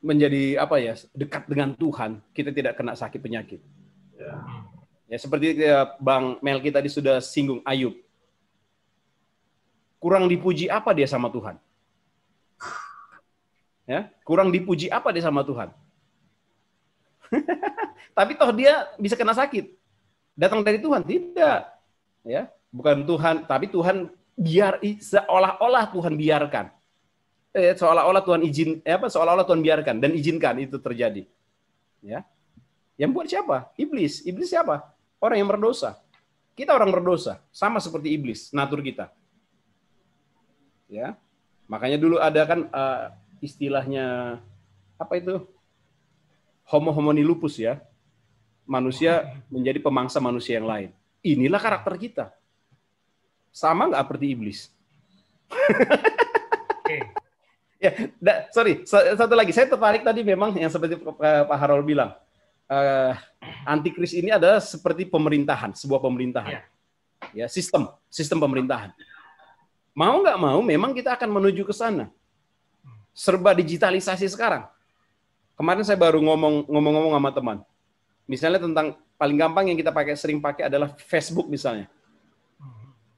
menjadi apa ya dekat dengan Tuhan, kita tidak kena sakit penyakit. Ya. Ya, seperti ya, Bang Melki tadi sudah singgung Ayub. Kurang dipuji apa dia sama Tuhan? Ya, kurang dipuji apa dia sama Tuhan? (laughs) Tapi toh dia bisa kena sakit. Datang dari Tuhan tidak. Ya, bukan Tuhan, tapi Tuhan biar seolah-olah Tuhan biarkan. Eh, seolah-olah Tuhan izin eh, apa seolah-olah Tuhan biarkan dan izinkan itu terjadi. Ya. Yang buat siapa? Iblis. Iblis siapa? orang yang berdosa. Kita orang berdosa, sama seperti iblis, natur kita. Ya. Makanya dulu ada kan uh, istilahnya apa itu? Homo homini lupus ya. Manusia menjadi pemangsa manusia yang lain. Inilah karakter kita. Sama nggak seperti iblis? okay. (laughs) ya, da, sorry, satu lagi. Saya tertarik tadi memang yang seperti eh, Pak Harold bilang uh, antikris ini adalah seperti pemerintahan, sebuah pemerintahan, ya, ya sistem, sistem pemerintahan. Mau nggak mau, memang kita akan menuju ke sana. Serba digitalisasi sekarang. Kemarin saya baru ngomong ngomong sama teman. Misalnya tentang paling gampang yang kita pakai sering pakai adalah Facebook misalnya.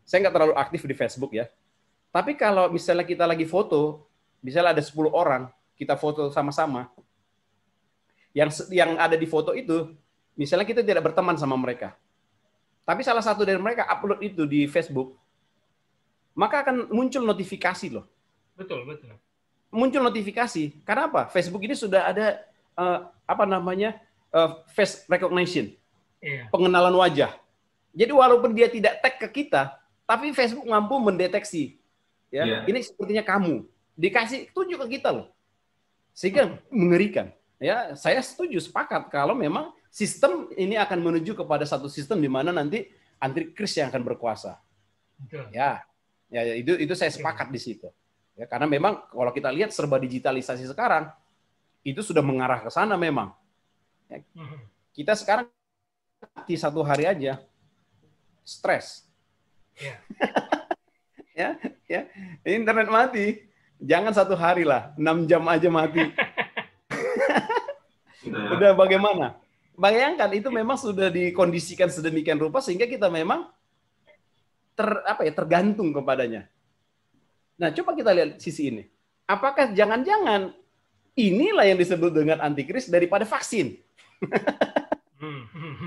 Saya nggak terlalu aktif di Facebook ya. Tapi kalau misalnya kita lagi foto, misalnya ada 10 orang, kita foto sama-sama, yang yang ada di foto itu, misalnya kita tidak berteman sama mereka, tapi salah satu dari mereka upload itu di Facebook, maka akan muncul notifikasi loh. Betul betul. Muncul notifikasi. Karena apa? Facebook ini sudah ada uh, apa namanya uh, face recognition, yeah. pengenalan wajah. Jadi walaupun dia tidak tag ke kita, tapi Facebook mampu mendeteksi, ya yeah. ini sepertinya kamu. Dikasih tunjuk ke kita loh, sehingga mengerikan ya saya setuju sepakat kalau memang sistem ini akan menuju kepada satu sistem di mana nanti antikris yang akan berkuasa. Ya, ya, ya itu itu saya sepakat di situ. Ya, karena memang kalau kita lihat serba digitalisasi sekarang itu sudah mengarah ke sana memang. Ya, hmm. kita sekarang di satu hari aja stres. Ya. (laughs) ya, ya internet mati. Jangan satu hari lah, enam jam aja mati. (laughs) Udah bagaimana? Bayangkan itu memang sudah dikondisikan sedemikian rupa sehingga kita memang ter apa ya tergantung kepadanya. Nah, coba kita lihat sisi ini. Apakah jangan-jangan inilah yang disebut dengan antikris daripada vaksin? Hmm.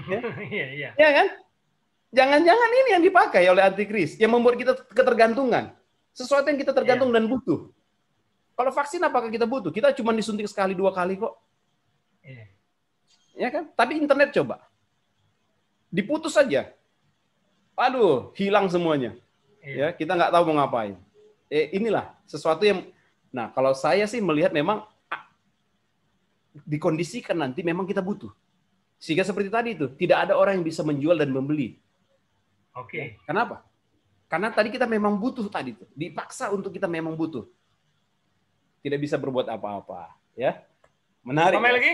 ya? (laughs) Iya, iya, Ya kan? Jangan-jangan ini yang dipakai oleh antikris yang membuat kita ketergantungan. Sesuatu yang kita tergantung ya. dan butuh. Kalau vaksin apakah kita butuh? Kita cuma disuntik sekali dua kali kok. Iya. Ya kan? Tapi internet coba. Diputus saja. Aduh, hilang semuanya. Iya. Ya, kita nggak tahu mau ngapain. Eh, inilah sesuatu yang Nah, kalau saya sih melihat memang dikondisikan nanti memang kita butuh. Sehingga seperti tadi itu, tidak ada orang yang bisa menjual dan membeli. Oke. Ya, kenapa? Karena tadi kita memang butuh tadi itu, dipaksa untuk kita memang butuh. Tidak bisa berbuat apa-apa, ya. Menarik. Sampai ya?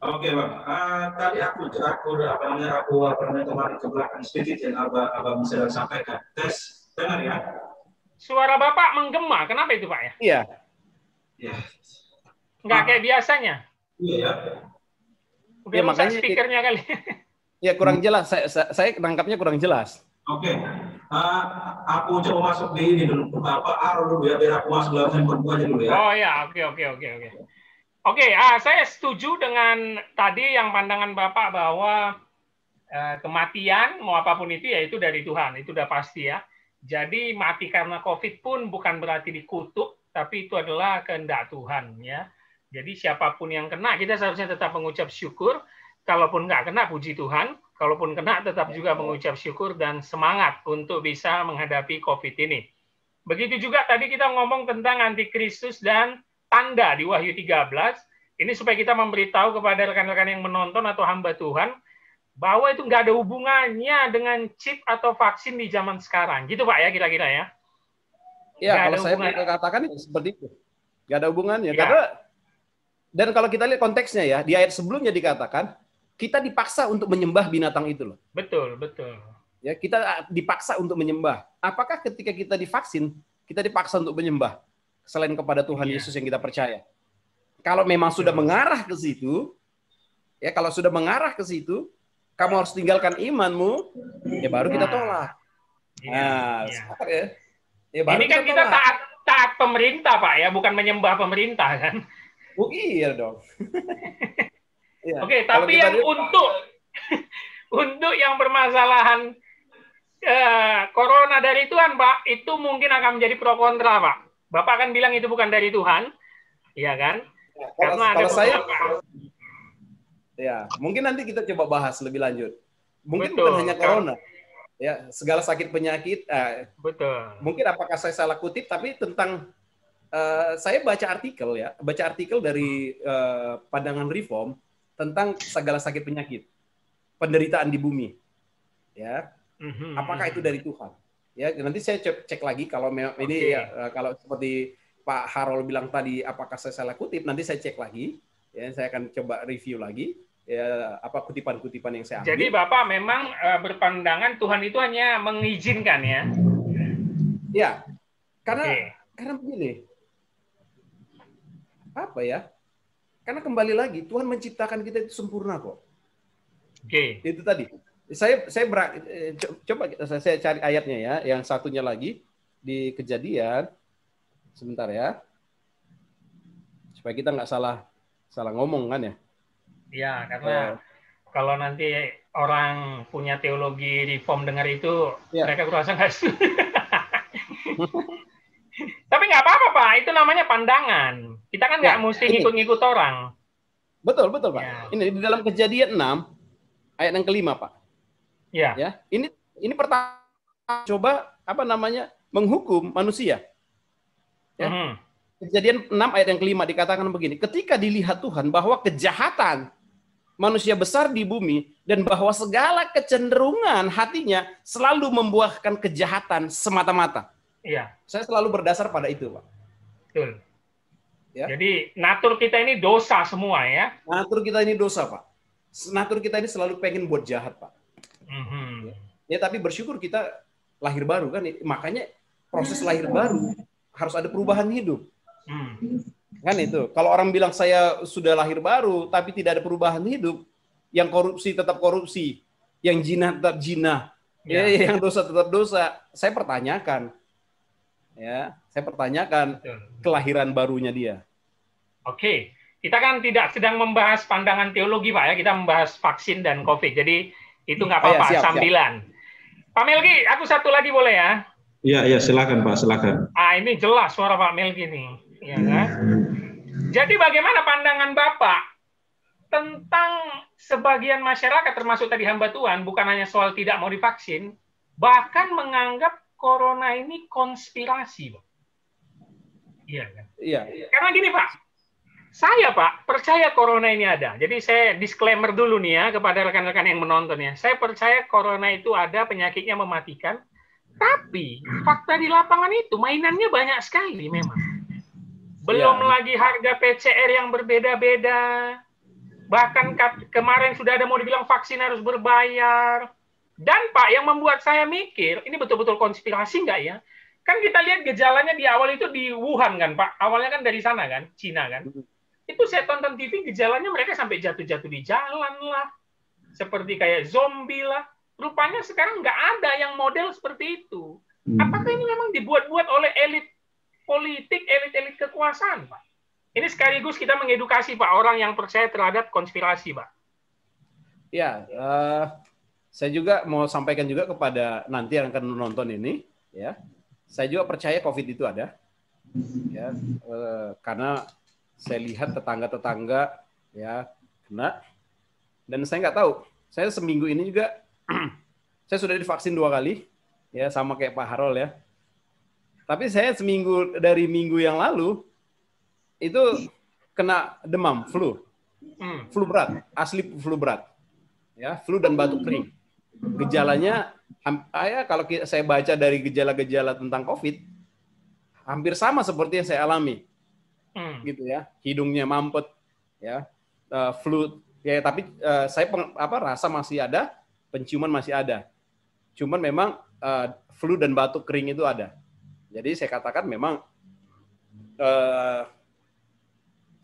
Oke bang, uh, tadi aku aku apa namanya aku apa namanya kemarin ke belakang sedikit yang abah abah misalnya sampaikan. Tes dengar ya. Suara bapak menggema, kenapa itu pak ya? Iya. Iya. Enggak ah. kayak biasanya. Iya. Ya. Udah ya, makanya speakernya kali. Iya (laughs) kurang jelas, saya, saya, saya nangkapnya kurang jelas. Oke, okay. uh, aku coba masuk di ini dulu, apa arah dulu ya, biar aku masuk dalam handphone aja dulu ya. Oh ya, oke okay, oke okay, oke okay, oke. Okay. Oke, okay, uh, saya setuju dengan tadi yang pandangan Bapak bahwa uh, kematian mau apapun itu ya itu dari Tuhan, itu udah pasti ya. Jadi mati karena COVID pun bukan berarti dikutuk, tapi itu adalah kehendak Tuhan ya. Jadi siapapun yang kena, kita seharusnya tetap mengucap syukur. Kalaupun nggak kena, puji Tuhan. Kalaupun kena, tetap ya, juga mengucap syukur dan semangat untuk bisa menghadapi COVID ini. Begitu juga tadi kita ngomong tentang antikristus dan tanda di Wahyu 13 ini supaya kita memberitahu kepada rekan-rekan yang menonton atau hamba Tuhan bahwa itu nggak ada hubungannya dengan chip atau vaksin di zaman sekarang. Gitu Pak ya kira-kira ya. Iya, kalau saya boleh katakan ya, seperti itu. Nggak ada hubungannya. Ya. Karena dan kalau kita lihat konteksnya ya, di ayat sebelumnya dikatakan kita dipaksa untuk menyembah binatang itu loh. Betul, betul. Ya, kita dipaksa untuk menyembah. Apakah ketika kita divaksin, kita dipaksa untuk menyembah? selain kepada Tuhan yeah. Yesus yang kita percaya. Kalau memang sudah iya. mengarah ke situ, ya kalau sudah mengarah ke situ, kamu harus tinggalkan imanmu, ya baru kita nah. tolak. Iya, nah, yeah. ya. ya baru Ini kan kita, kita taat taat pemerintah pak ya, bukan menyembah pemerintah kan? Oh iya dong. (laughs) ya. Oke, okay, tapi yang dia... untuk (laughs) untuk yang permasalahan eh, corona dari Tuhan pak, itu mungkin akan menjadi pro kontra pak. Bapak akan bilang itu bukan dari Tuhan, iya kan? Ya, kalau, Karena kalau saya, ya mungkin nanti kita coba bahas lebih lanjut. Mungkin Betul. bukan hanya corona, ya segala sakit penyakit. Eh, Betul. Mungkin apakah saya salah kutip, tapi tentang uh, saya baca artikel ya, baca artikel dari uh, pandangan Reform tentang segala sakit penyakit, penderitaan di bumi, ya. Mhm, apakah mhm. itu dari Tuhan? ya nanti saya cek, cek lagi kalau ini okay. ya, eh, kalau seperti Pak Harol bilang tadi apakah saya salah kutip nanti saya cek lagi ya saya akan coba review lagi ya apa kutipan-kutipan yang saya ambil. Jadi Bapak memang uh, berpandangan Tuhan itu hanya mengizinkan ya. Ya. Karena okay. karena begini. Apa ya? Karena kembali lagi Tuhan menciptakan kita itu sempurna kok. Oke. Okay. Itu tadi saya saya berak, eh, coba saya cari ayatnya ya, yang satunya lagi di kejadian sebentar ya supaya kita nggak salah salah ngomong kan ya ya karena oh. kalau nanti orang punya teologi reform dengar itu ya. mereka kurasa nggak (laughs) tapi nggak apa-apa pak itu namanya pandangan kita kan nggak ya, mesti ngikut-ngikut orang betul betul pak ya. ini di dalam kejadian 6 ayat yang kelima pak Ya. ya. Ini ini pertama coba apa namanya menghukum manusia. Ya. Mm -hmm. Kejadian 6 ayat yang kelima dikatakan begini, ketika dilihat Tuhan bahwa kejahatan manusia besar di bumi dan bahwa segala kecenderungan hatinya selalu membuahkan kejahatan semata-mata. Iya. Saya selalu berdasar pada itu, Pak. Betul. Ya. Jadi natur kita ini dosa semua ya. Natur kita ini dosa, Pak. Natur kita ini selalu pengen buat jahat, Pak hmm Ya tapi bersyukur kita lahir baru kan, makanya proses lahir baru harus ada perubahan hidup. Mm. Kan itu. Kalau orang bilang saya sudah lahir baru tapi tidak ada perubahan hidup, yang korupsi tetap korupsi, yang jinah tetap jinah, ya. ya yang dosa tetap dosa. Saya pertanyakan. Ya, saya pertanyakan Betul. kelahiran barunya dia. Oke, kita kan tidak sedang membahas pandangan teologi Pak ya, kita membahas vaksin dan Covid. Jadi itu nggak oh, iya, apa-apa, oh, ya, sambilan. Siap. Pak Melki, aku satu lagi boleh ya? Iya, iya, silakan Pak, silakan. Ah, ini jelas suara Pak Melki nih, ya kan? Jadi bagaimana pandangan Bapak tentang sebagian masyarakat termasuk tadi hamba Tuhan bukan hanya soal tidak mau divaksin, bahkan menganggap corona ini konspirasi, Pak. Iya kan? Iya. Karena gini, Pak saya Pak percaya corona ini ada. Jadi saya disclaimer dulu nih ya kepada rekan-rekan yang menonton ya. Saya percaya corona itu ada penyakitnya mematikan. Tapi fakta di lapangan itu mainannya banyak sekali memang. Belum ya. lagi harga PCR yang berbeda-beda. Bahkan kemarin sudah ada mau dibilang vaksin harus berbayar. Dan Pak, yang membuat saya mikir, ini betul-betul konspirasi nggak ya? Kan kita lihat gejalanya di awal itu di Wuhan kan Pak? Awalnya kan dari sana kan, Cina kan? Hmm itu saya tonton TV di jalannya mereka sampai jatuh-jatuh di jalan lah. Seperti kayak zombie lah. Rupanya sekarang nggak ada yang model seperti itu. Hmm. Apakah ini memang dibuat-buat oleh elit politik, elit-elit kekuasaan, Pak? Ini sekaligus kita mengedukasi Pak orang yang percaya terhadap konspirasi, Pak. Ya, uh, saya juga mau sampaikan juga kepada nanti yang akan menonton ini, ya. Saya juga percaya COVID itu ada, ya, eh, karena saya lihat tetangga-tetangga ya kena dan saya nggak tahu. Saya seminggu ini juga (clears throat) saya sudah divaksin dua kali ya sama kayak Pak Harol ya. Tapi saya seminggu dari minggu yang lalu itu kena demam flu, hmm. flu berat, asli flu berat, ya flu dan batuk kering. Gejalanya, ah, ya kalau saya baca dari gejala-gejala tentang COVID, hampir sama seperti yang saya alami hmm. gitu ya hidungnya mampet ya uh, flu ya tapi uh, saya peng, apa rasa masih ada penciuman masih ada cuman memang uh, flu dan batuk kering itu ada jadi saya katakan memang uh,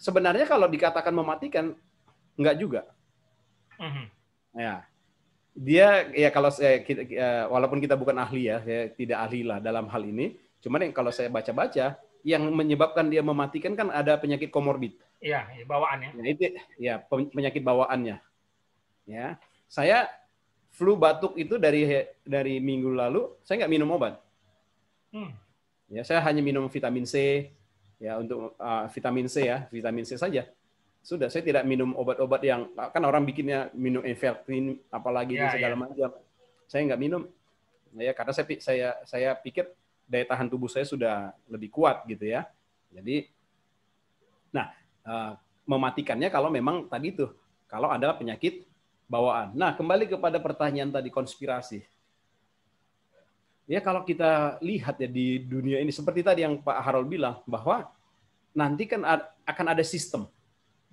sebenarnya kalau dikatakan mematikan enggak juga hmm. ya dia ya kalau saya kita, walaupun kita bukan ahli ya saya tidak ahli lah dalam hal ini cuman yang kalau saya baca-baca yang menyebabkan dia mematikan kan ada penyakit komorbid. Iya, iya bawaannya. Nah, itu ya penyakit bawaannya. Ya, saya flu batuk itu dari dari minggu lalu saya nggak minum obat. Hmm. Ya, saya hanya minum vitamin C ya untuk uh, vitamin C ya, vitamin C saja. Sudah, saya tidak minum obat-obat yang kan orang bikinnya minum evergreen apalagi ya, ya. segala ya. macam. Saya nggak minum. Ya, karena saya saya saya pikir daya tahan tubuh saya sudah lebih kuat gitu ya. Jadi, nah eh, mematikannya kalau memang tadi tuh kalau ada penyakit bawaan. Nah kembali kepada pertanyaan tadi konspirasi. Ya kalau kita lihat ya di dunia ini seperti tadi yang Pak Harold bilang bahwa nanti kan akan ada sistem,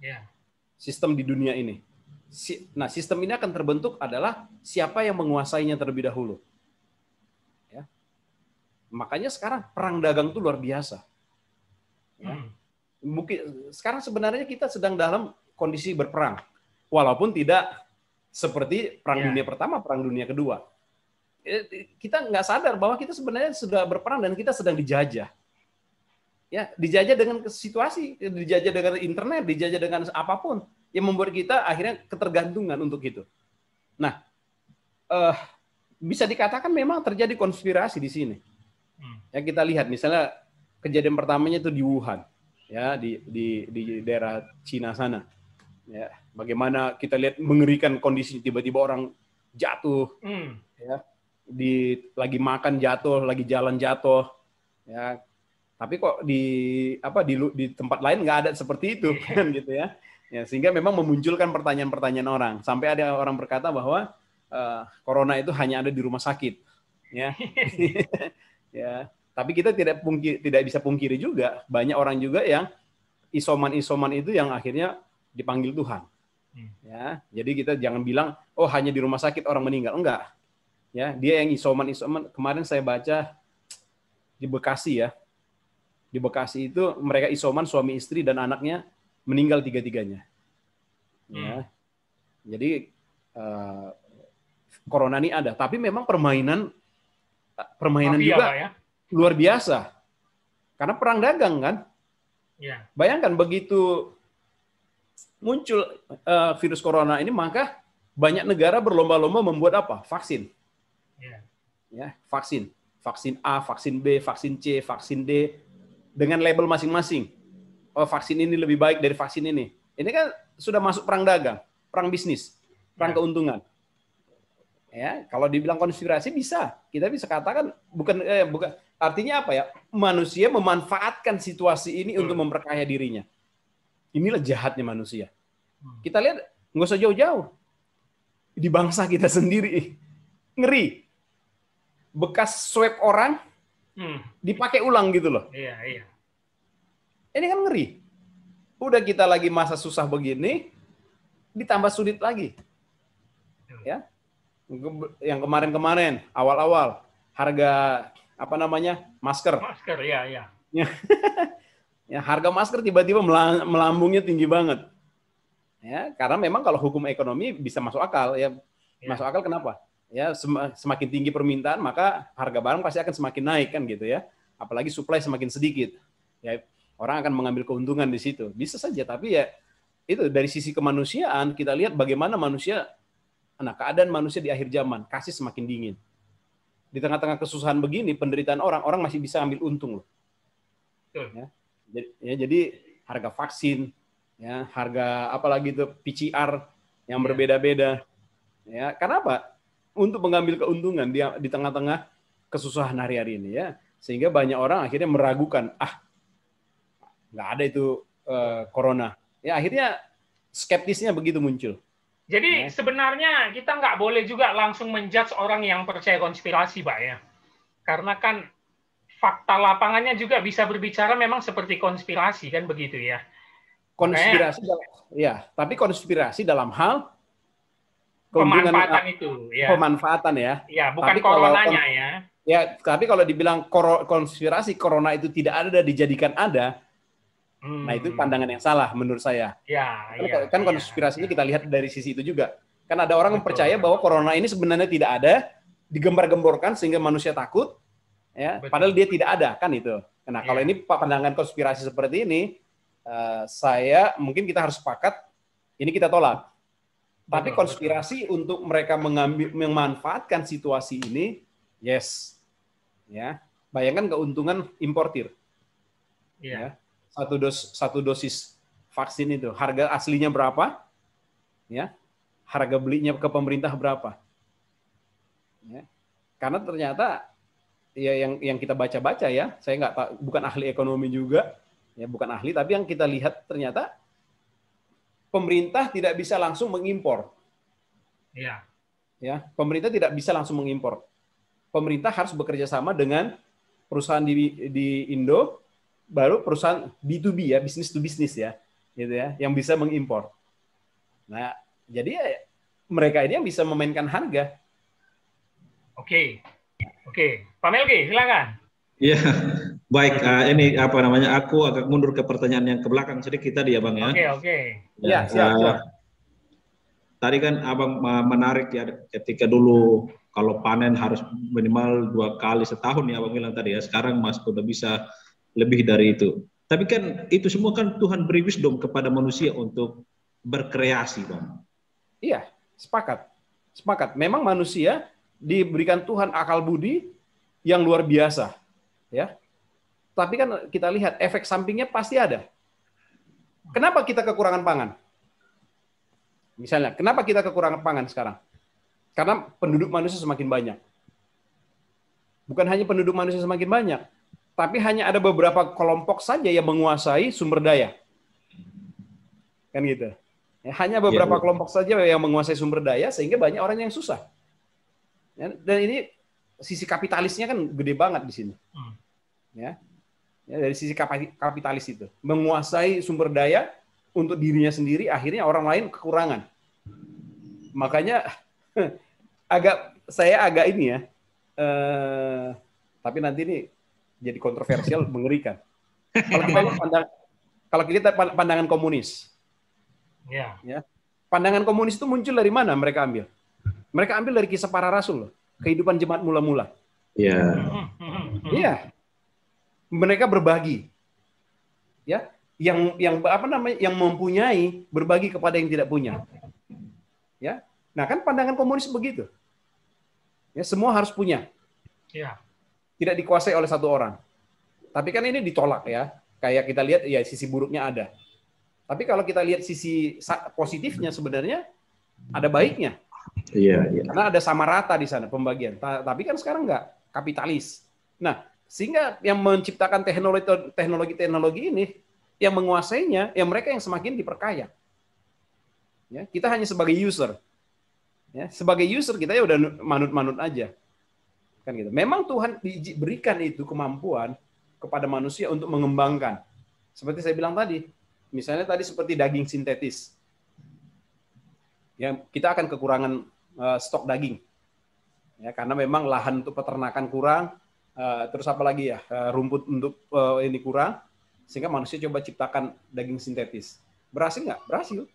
ya. sistem di dunia ini. Nah sistem ini akan terbentuk adalah siapa yang menguasainya terlebih dahulu. Makanya sekarang perang dagang itu luar biasa. Ya. Hmm. Mungkin sekarang sebenarnya kita sedang dalam kondisi berperang, walaupun tidak seperti perang yeah. dunia pertama, perang dunia kedua. Eh, kita nggak sadar bahwa kita sebenarnya sudah berperang dan kita sedang dijajah. Ya, dijajah dengan situasi, dijajah dengan internet, dijajah dengan apapun yang membuat kita akhirnya ketergantungan untuk itu. Nah, uh, bisa dikatakan memang terjadi konspirasi di sini Ya kita lihat misalnya kejadian pertamanya itu di Wuhan, ya di di di daerah Cina sana. Ya, bagaimana kita lihat mengerikan kondisi tiba-tiba orang jatuh, mm. ya di lagi makan jatuh, lagi jalan jatuh, ya. Tapi kok di apa di di tempat lain nggak ada seperti itu iya. kan gitu ya. Ya sehingga memang memunculkan pertanyaan-pertanyaan orang. Sampai ada orang berkata bahwa uh, corona itu hanya ada di rumah sakit, ya. (laughs) ya tapi kita tidak tidak bisa pungkiri juga banyak orang juga yang isoman-isoman itu yang akhirnya dipanggil Tuhan hmm. ya jadi kita jangan bilang oh hanya di rumah sakit orang meninggal enggak ya dia yang isoman isoman kemarin saya baca di Bekasi ya di Bekasi itu mereka isoman suami istri dan anaknya meninggal tiga-tiganya hmm. ya jadi uh, corona ini ada tapi memang permainan permainan Mafia juga ya. luar biasa. Karena perang dagang kan. Ya. Bayangkan begitu muncul uh, virus corona ini maka banyak negara berlomba-lomba membuat apa? Vaksin. Ya. ya, vaksin. Vaksin A, vaksin B, vaksin C, vaksin D dengan label masing-masing. Oh, vaksin ini lebih baik dari vaksin ini. Ini kan sudah masuk perang dagang, perang bisnis, perang ya. keuntungan. Ya, kalau dibilang konspirasi bisa. Kita bisa katakan bukan eh, bukan artinya apa ya? Manusia memanfaatkan situasi ini hmm. untuk memperkaya dirinya. Inilah jahatnya manusia. Hmm. Kita lihat nggak usah jauh-jauh. Di bangsa kita sendiri ngeri. Bekas swab orang hmm. dipakai ulang gitu loh. Iya, iya. Ini kan ngeri. Udah kita lagi masa susah begini, ditambah sulit lagi. Ya yang kemarin-kemarin awal-awal harga apa namanya masker masker iya, iya. ya ya (laughs) ya harga masker tiba-tiba melambungnya tinggi banget ya karena memang kalau hukum ekonomi bisa masuk akal ya, ya. masuk akal kenapa ya semakin tinggi permintaan maka harga barang pasti akan semakin naik kan gitu ya apalagi supply semakin sedikit ya orang akan mengambil keuntungan di situ bisa saja tapi ya itu dari sisi kemanusiaan kita lihat bagaimana manusia Nah, keadaan manusia di akhir zaman, kasih semakin dingin. Di tengah-tengah kesusahan begini, penderitaan orang, orang masih bisa ambil untung loh. Ya, jadi, ya, jadi harga vaksin, ya, harga apalagi itu PCR yang iya. berbeda-beda. Ya, karena Untuk mengambil keuntungan di, di tengah-tengah kesusahan hari-hari ini ya, sehingga banyak orang akhirnya meragukan, ah, nggak ada itu uh, corona. Ya akhirnya skeptisnya begitu muncul. Jadi yes. Iya. sebenarnya kita nggak boleh juga langsung menjudge orang yang percaya konspirasi, Pak ya. Karena kan fakta lapangannya juga bisa berbicara memang seperti konspirasi kan begitu ya. Konspirasi Kayak, dalam, ya, tapi konspirasi dalam hal pemanfaatan itu, ya. Pemanfaatan ya. Ya, bukan tapi coronanya kalau, ya. Ya, tapi kalau dibilang konspirasi corona itu tidak ada dijadikan ada, Hmm. Nah, itu hmm. pandangan yang salah menurut saya. Ya, ya, kan konspirasinya ya, kita lihat dari sisi itu juga. Kan ada orang yang percaya bahwa corona ini sebenarnya tidak ada, digembar-gemborkan sehingga manusia takut, ya. Betul. Padahal dia tidak ada, kan itu. Nah, kalau ya. ini pandangan konspirasi seperti ini, uh, saya mungkin kita harus sepakat ini kita tolak. Tapi konspirasi untuk mereka mengambil memanfaatkan situasi ini, yes. Ya. Bayangkan keuntungan importir. Ya, ya satu dos satu dosis vaksin itu harga aslinya berapa ya harga belinya ke pemerintah berapa ya. karena ternyata ya yang yang kita baca-baca ya saya nggak bukan ahli ekonomi juga ya bukan ahli tapi yang kita lihat ternyata pemerintah tidak bisa langsung mengimpor ya ya pemerintah tidak bisa langsung mengimpor pemerintah harus bekerja sama dengan perusahaan di di Indo baru perusahaan B2B ya, bisnis to bisnis ya, gitu ya, yang bisa mengimpor. Nah, jadi ya, mereka ini yang bisa memainkan harga. Oke, oke, Pak Melki, silakan. Iya, yeah. baik. Uh, ini apa namanya? Aku agak mundur ke pertanyaan yang ke belakang sedikit tadi ya, bang ya. Oke, oke. Okay. Ya, ya, ya siap, Tadi kan abang menarik ya ketika dulu kalau panen harus minimal dua kali setahun ya abang bilang tadi ya. Sekarang mas udah bisa lebih dari itu. Tapi kan itu semua kan Tuhan beri wisdom kepada manusia untuk berkreasi, Bang. Iya, sepakat. Sepakat. Memang manusia diberikan Tuhan akal budi yang luar biasa, ya. Tapi kan kita lihat efek sampingnya pasti ada. Kenapa kita kekurangan pangan? Misalnya, kenapa kita kekurangan pangan sekarang? Karena penduduk manusia semakin banyak. Bukan hanya penduduk manusia semakin banyak, tapi hanya ada beberapa kelompok saja yang menguasai sumber daya. Kan gitu. Ya, hanya iya, beberapa ya, kelompok saja yang menguasai sumber daya sehingga banyak orang yang susah. Ya, dan ini sisi kapitalisnya kan gede banget di sini. Hmm. Ya. ya. Dari sisi kapitalis itu, menguasai sumber daya untuk dirinya sendiri akhirnya orang lain kekurangan. Makanya (laughs) agak saya agak ini ya. Eh, tapi nanti ini jadi kontroversial (laughs) mengerikan. Kalau kita iya. pandang, kalau kita pandangan komunis, ya. ya, pandangan komunis itu muncul dari mana mereka ambil? Mereka ambil dari kisah para rasul, kehidupan jemaat mula-mula. Iya. Mm-hmm. Iya. Mereka berbagi. Ya, yang yang apa namanya? yang mempunyai berbagi kepada yang tidak punya. Ya. Nah, kan pandangan komunis begitu. Ya, semua harus punya. Iya tidak dikuasai oleh satu orang. Tapi kan ini ditolak ya. Kayak kita lihat ya sisi buruknya ada. Tapi kalau kita lihat sisi positifnya sebenarnya ada baiknya. Iya, iya. Karena ada sama rata di sana pembagian. Tapi kan sekarang nggak kapitalis. Nah, sehingga yang menciptakan teknologi teknologi teknologi ini yang menguasainya yang mereka yang semakin diperkaya. Ya, kita hanya sebagai user. Ya, sebagai user kita ya udah manut-manut aja kan gitu. Memang Tuhan diberikan itu kemampuan kepada manusia untuk mengembangkan. Seperti saya bilang tadi, misalnya tadi seperti daging sintetis. Ya, kita akan kekurangan uh, stok daging. Ya, karena memang lahan untuk peternakan kurang, uh, terus apa lagi ya, uh, rumput untuk uh, ini kurang, sehingga manusia coba ciptakan daging sintetis. Berhasil nggak? Berhasil.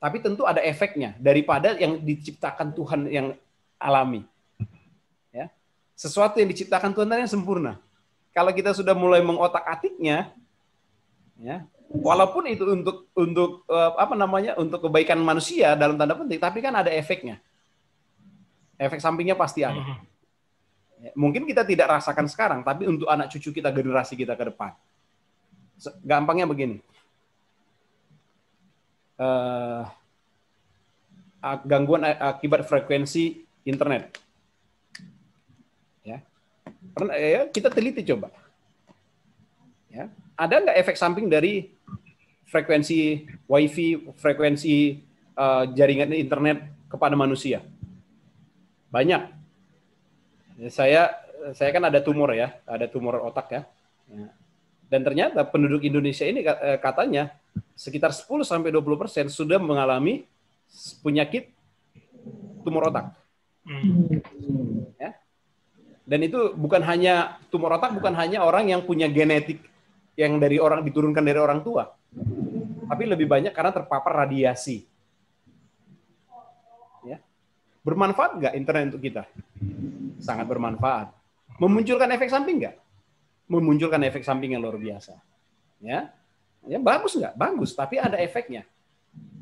Tapi tentu ada efeknya daripada yang diciptakan Tuhan yang alami sesuatu yang diciptakan Tuhan tadi yang sempurna. Kalau kita sudah mulai mengotak-atiknya, ya, walaupun itu untuk untuk eh, apa namanya untuk kebaikan manusia dalam tanda penting, tapi kan ada efeknya. Efek sampingnya pasti ada. Mhm. Ya, mungkin kita tidak rasakan sekarang, tapi untuk anak cucu kita, generasi kita ke depan. Gampangnya begini. Uh, gangguan akibat frekuensi internet Pernah, ya, ya, kita teliti coba. Ya, ada nggak efek samping dari frekuensi wifi, frekuensi uh, jaringan internet kepada manusia? Banyak. Saya saya kan ada tumor ya, ada tumor otak ya. ya. Dan ternyata penduduk Indonesia ini eh, katanya sekitar 10 sampai 20 persen sudah mengalami penyakit tumor otak. Hmm. Ya. Dan itu bukan hanya tumor otak, bukan hanya orang yang punya genetik yang dari orang diturunkan dari orang tua, tapi lebih banyak karena terpapar radiasi. Ya. Bermanfaat nggak internet untuk kita? Sangat bermanfaat. Memunculkan efek samping nggak? Memunculkan efek samping yang luar biasa. Ya, ya bagus nggak? Bagus, tapi ada efeknya.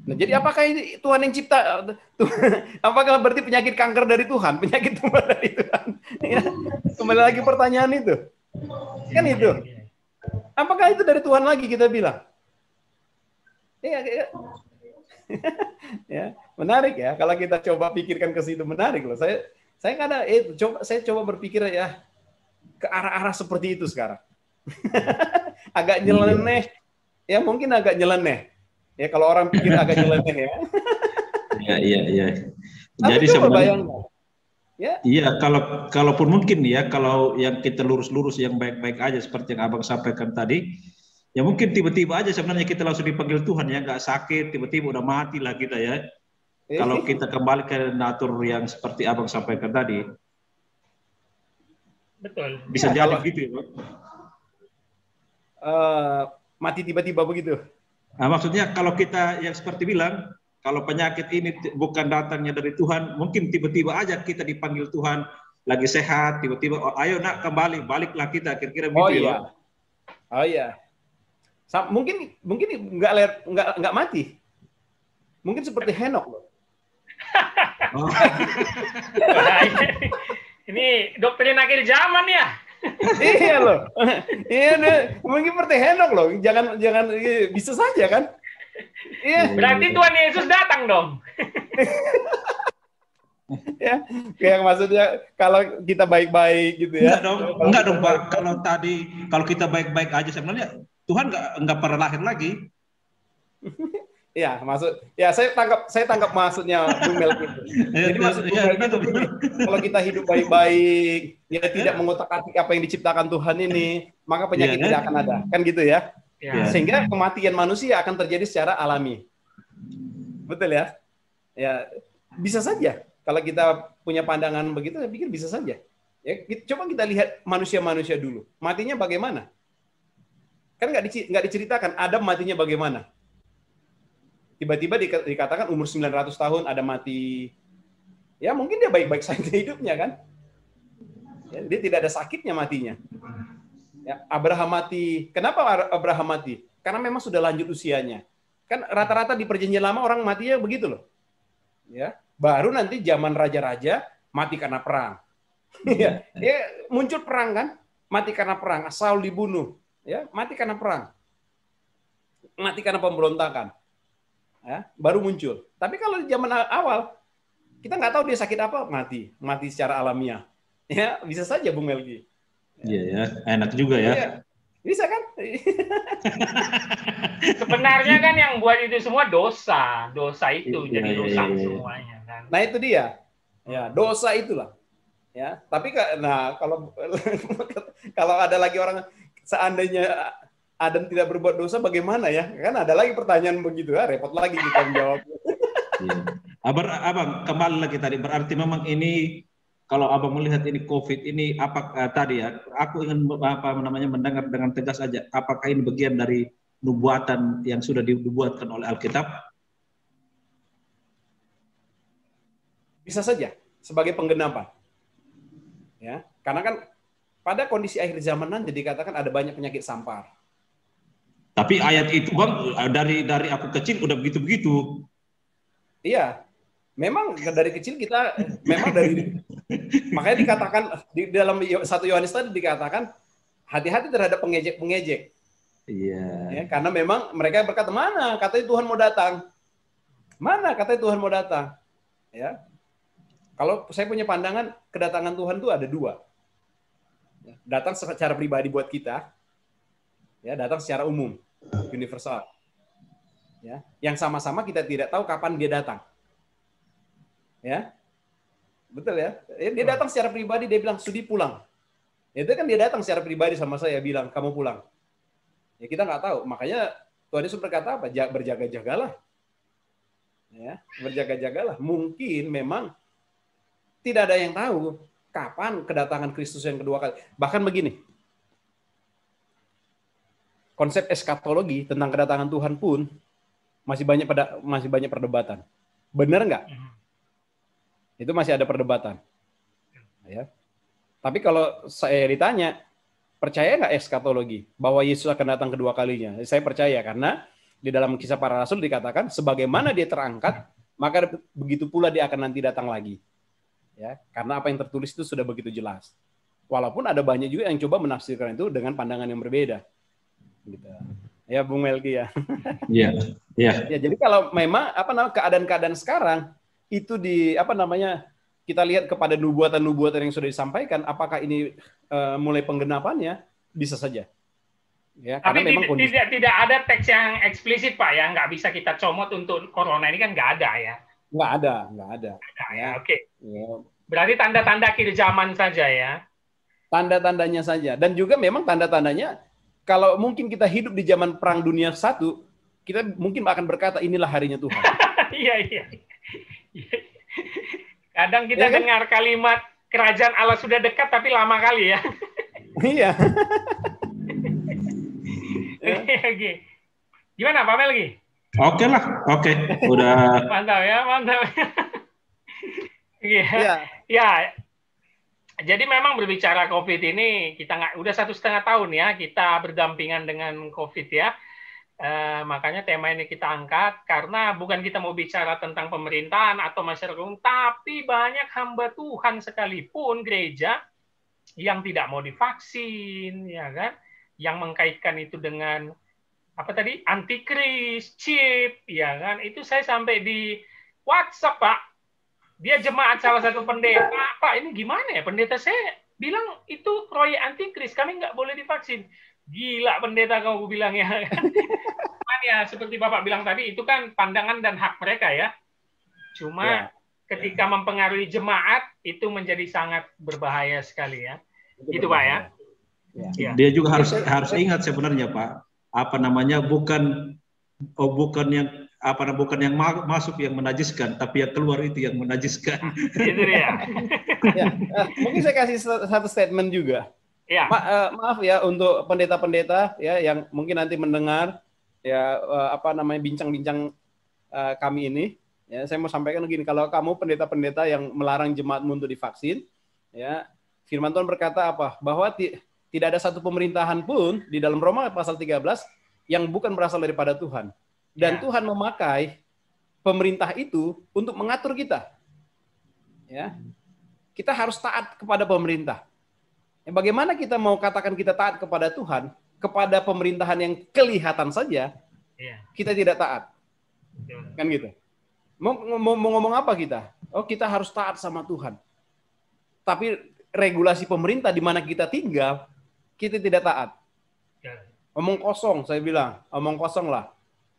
Nah, jadi apakah ini Tuhan yang cipta? Tuhan, (laughs) apakah berarti penyakit kanker dari Tuhan, penyakit tumor dari Tuhan? (laughs) Ya, kembali lagi pertanyaan itu, kan itu. Apakah itu dari Tuhan lagi kita bilang? Ya, (laughs) ya. menarik ya. Kalau kita coba pikirkan ke situ menarik loh. Saya saya kadang eh coba saya coba berpikir ya ke arah-arah seperti itu sekarang. agak iya. nyeleneh. Ya mungkin agak nyeleneh Ya kalau orang pikir (laughs) agak nyeleneh ya. Iya iya iya. Jadi sebenarnya Ya. Iya, kalau kalaupun mungkin ya, kalau yang kita lurus-lurus yang baik-baik aja seperti yang Abang sampaikan tadi, ya mungkin tiba-tiba aja sebenarnya kita langsung dipanggil Tuhan ya, nggak sakit, tiba-tiba udah mati lah kita ya. Eh. Kalau eh. kita kembali ke natur yang seperti Abang sampaikan tadi. Betul. Bisa ya, jadi kalau, gitu ya, Uh, mati tiba-tiba begitu. Nah, maksudnya kalau kita yang seperti bilang, kalau penyakit ini bukan datangnya dari Tuhan, mungkin tiba-tiba aja kita dipanggil Tuhan lagi sehat, tiba-tiba oh, ayo nak kembali, baliklah kita kira-kira begitu oh, ya, iya. ya. Oh iya. Sa mungkin mungkin nggak nggak nggak mati. Mungkin seperti Henok loh. oh. (laughs) ini dokterin akhir zaman ya iya loh. Iya deh. Mungkin Henok loh. Jangan jangan iya, bisa saja kan. Iya. Berarti Tuhan Yesus datang dong. ya, kayak maksudnya kalau kita baik-baik gitu ya. Enggak dong, enggak dong Pak. Kalau tadi kalau kita baik-baik aja sebenarnya Tuhan enggak enggak pernah lahir lagi. Ya, maksud ya saya tangkap saya tangkap maksudnya Bung gitu. (laughs) iya, iya, Mel itu. Jadi maksud Bung Mel itu kalau kita hidup baik-baik, ya tidak mengotak-atik apa yang diciptakan Tuhan ini, maka penyakit iya. tidak akan ada. Kan gitu ya? Sehingga kematian manusia akan terjadi secara alami. Betul ya? Ya, bisa saja kalau kita punya pandangan begitu saya pikir bisa saja. Ya, coba kita lihat manusia-manusia dulu. Matinya bagaimana? Kan nggak diceritakan Adam matinya bagaimana? tiba-tiba dikatakan umur 900 tahun ada mati ya mungkin dia baik-baik (laughs) saja hidupnya kan ya, dia tidak ada sakitnya matinya ya, Abraham mati kenapa Abraham mati karena memang sudah lanjut usianya kan rata-rata di perjanjian lama orang matinya begitu loh ya baru nanti zaman raja-raja mati karena perang (laughs) ya dia muncul perang kan mati karena perang Saul dibunuh ya mati karena perang mati karena pemberontakan ya, baru muncul. Tapi kalau di zaman awal, kita nggak tahu dia sakit apa, mati, mati secara alamiah. (laughs) Ya, bisa saja Bung Melgi. Iya ya, enak juga ya. ya. Bisa kan? (laughs) Sebenarnya kan yang buat itu semua dosa, dosa itu ya, jadi ya, dosa ya, iya. semuanya kan. Nah itu dia, ya dosa itulah. Ya, tapi nah kalau (laughs) kalau ada lagi orang seandainya Adam tidak berbuat dosa bagaimana ya? Kan ada lagi pertanyaan begitu ya, repot lagi kita menjawab. Iya. Abang, abang kembali lagi tadi berarti memang ini kalau abang melihat ini COVID ini apa uh, tadi ya? Aku ingin apa namanya mendengar dengan tegas aja. Apakah ini bagian dari nubuatan yang sudah dibuatkan oleh Alkitab? Bisa saja sebagai penggenapan. Ya, karena kan pada kondisi akhir zaman nanti dikatakan ada banyak penyakit sampar. Tapi ayat itu bang eh, dari dari aku kecil udah begitu begitu. Iya, memang dari kecil kita memang dari (laughs) makanya dikatakan di dalam satu Yohanes tadi dikatakan hati-hati terhadap pengejek pengejek. Iya. Ya, karena memang mereka berkata mana katanya Tuhan mau datang, mana katanya Tuhan mau datang, ya. Kalau saya punya pandangan kedatangan Tuhan itu ada dua. Ya, datang secara pribadi buat kita, ya datang secara umum universal. Ya, yang sama-sama kita tidak tahu kapan dia datang. Ya. Betul ya? ya dia datang secara pribadi dia bilang Sudi pulang. Ya, itu kan dia datang secara pribadi sama saya bilang kamu pulang. Ya kita nggak tahu. Makanya Tuhan Yesus berkata apa? Berjaga-jagalah. Ya, berjaga-jagalah. Mungkin memang tidak ada yang tahu kapan kedatangan Kristus yang kedua kali. Bahkan begini, konsep eskatologi tentang kedatangan Tuhan pun masih banyak pada masih banyak perdebatan. Benar nggak? Mhm. Itu masih ada perdebatan. Ya. ya. Tapi kalau saya ditanya, percaya nggak eskatologi bahwa Yesus akan datang kedua kalinya? Saya percaya karena di dalam kisah para rasul dikatakan sebagaimana dia terangkat, maka begitu pula dia akan nanti datang lagi. Ya, karena apa yang tertulis itu sudah begitu jelas. Walaupun ada banyak juga yang coba menafsirkan itu dengan pandangan yang berbeda gitu. Ya Bung Melki ya. Iya. Iya. Ya jadi kalau memang apa namanya keadaan-keadaan sekarang itu di apa namanya kita lihat kepada nubuatan-nubuatan yang sudah disampaikan apakah ini uh, mulai penggenapannya bisa saja. Ya, Tapi karena memang tidak, tidak tidak ada teks yang eksplisit Pak ya, nggak bisa kita comot untuk corona ini kan nggak ada ya. Nggak ada, nggak ada. ya. Oke. Okay. Ya. Berarti tanda-tanda akhir zaman saja ya. Tanda-tandanya saja dan juga memang tanda-tandanya kalau mungkin kita hidup di zaman perang dunia satu, kita mungkin akan berkata inilah harinya Tuhan. (laughs) Iya iya. Kadang kita ya kan? dengar kalimat kerajaan Allah sudah dekat tapi lama kali ya. (laughs) Iya. Oke. (laughs) Iya, iya, iya. Gimana Pak Melgi? Oke lah, oke. Okay. Udah. mantap ya, mantap. Iya. ya, jadi memang berbicara COVID ini kita nggak udah satu setengah tahun ya kita berdampingan dengan COVID ya. E, makanya tema ini kita angkat karena bukan kita mau bicara tentang pemerintahan atau masyarakat tapi banyak hamba Tuhan sekalipun gereja yang tidak mau divaksin, ya kan? Yang mengkaitkan itu dengan apa tadi antikris, chip, ya kan? Itu saya sampai di WhatsApp Pak dia jemaat salah satu pendeta pak ini gimana ya pendeta saya bilang itu proyek antikris kami nggak boleh divaksin gila pendeta kamu bilang ya kan ya seperti bapak bilang tadi itu kan pandangan dan hak mereka ya cuma ya. ketika ya. mempengaruhi jemaat itu menjadi sangat berbahaya sekali ya itu, pak ya. ya. ya dia juga harus harus ingat sebenarnya pak apa namanya bukan oh bukan yang apa namanya bukan yang ma masuk yang menajiskan, tapi yang keluar itu yang menajiskan. (laughs) Itu dia. Ya, ya. Mungkin saya kasih satu statement juga. Ya. Ma uh, maaf ya untuk pendeta-pendeta ya yang mungkin nanti mendengar ya uh, apa namanya bincang-bincang uh, kami ini. Ya, saya mau sampaikan begini, kalau kamu pendeta-pendeta yang melarang jemaatmu untuk divaksin, ya Firman Tuhan berkata apa? Bahwa tidak ada satu pemerintahan pun di dalam Roma pasal 13 yang bukan berasal daripada Tuhan. Dan ya. Tuhan memakai pemerintah itu untuk mengatur kita. Ya. Kita harus taat kepada pemerintah. Ya, bagaimana kita mau katakan kita taat kepada Tuhan, kepada pemerintahan yang kelihatan saja, ya. kita tidak taat. Ya. Kan gitu. Mau, mau, mau ngomong apa kita? Oh, kita harus taat sama Tuhan. Tapi regulasi pemerintah di mana kita tinggal, kita tidak taat. Ya. Omong kosong, saya bilang. Omong kosong lah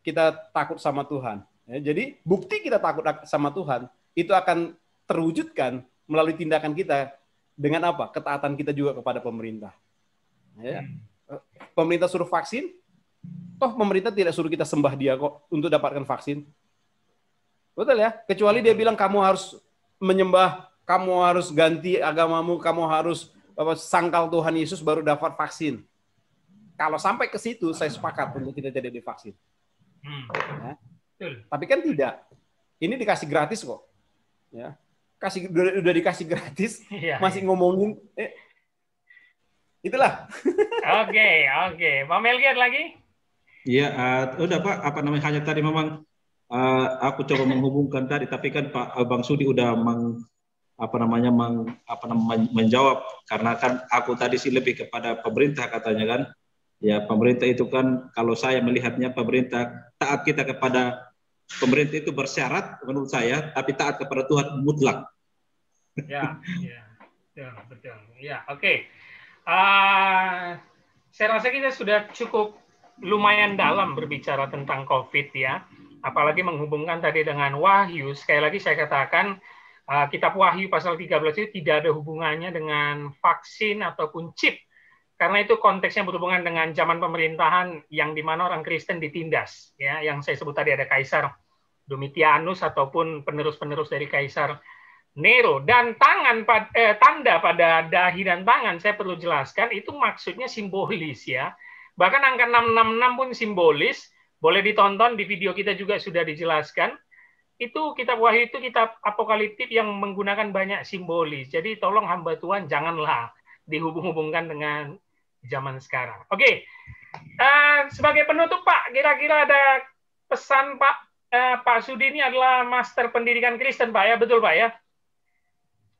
kita takut sama Tuhan. Ya, jadi bukti kita takut sama Tuhan itu akan terwujudkan melalui tindakan kita dengan apa? Ketaatan kita juga kepada pemerintah. Ya. Hmm. Pemerintah suruh vaksin, toh pemerintah tidak suruh kita sembah dia kok untuk dapatkan vaksin. Betul ya? Kecuali dia bilang kamu harus menyembah, kamu harus ganti agamamu, kamu harus apa? sangkal Tuhan Yesus baru dapat vaksin. Kalau sampai ke situ, saya sepakat untuk kita jadi divaksin. Hmm. Ya. Tapi kan tidak. Ini dikasih gratis kok. Ya. Kasih udah, udah dikasih gratis, (laughs) ya, masih ya. ngomongin eh, itulah. (laughs) Oke, oke. Okay. Pak lagi? Iya, uh, udah Pak, apa namanya hanya tadi memang uh, aku coba menghubungkan (laughs) tadi tapi kan Pak eh, Bang Sudi udah meng apa namanya meng, apa namanya menjawab karena kan aku tadi sih lebih kepada pemerintah katanya kan Ya, pemerintah itu kan kalau saya melihatnya pemerintah taat kita kepada pemerintah itu bersyarat menurut saya, tapi taat kepada Tuhan mutlak. Ya, ya. Betul, betul. Ya, oke. Okay. Uh, saya rasa kita sudah cukup lumayan dalam berbicara tentang COVID ya. Apalagi menghubungkan tadi dengan Wahyu. Sekali lagi saya katakan, uh, kitab Wahyu pasal 13 itu tidak ada hubungannya dengan vaksin ataupun chip karena itu konteksnya berhubungan dengan zaman pemerintahan yang di mana orang Kristen ditindas, ya, yang saya sebut tadi ada Kaisar Domitianus ataupun penerus-penerus dari Kaisar Nero dan tangan eh, tanda pada dahi dan tangan saya perlu jelaskan itu maksudnya simbolis ya. Bahkan angka 666 pun simbolis, boleh ditonton di video kita juga sudah dijelaskan. Itu kitab Wahyu itu kitab apokaliptik yang menggunakan banyak simbolis. Jadi tolong hamba Tuhan janganlah dihubung-hubungkan dengan zaman sekarang. Oke, okay. uh, eh, sebagai penutup Pak, kira-kira ada pesan Pak uh, Pak Sudi ini adalah Master Pendidikan Kristen Pak ya, betul Pak ya?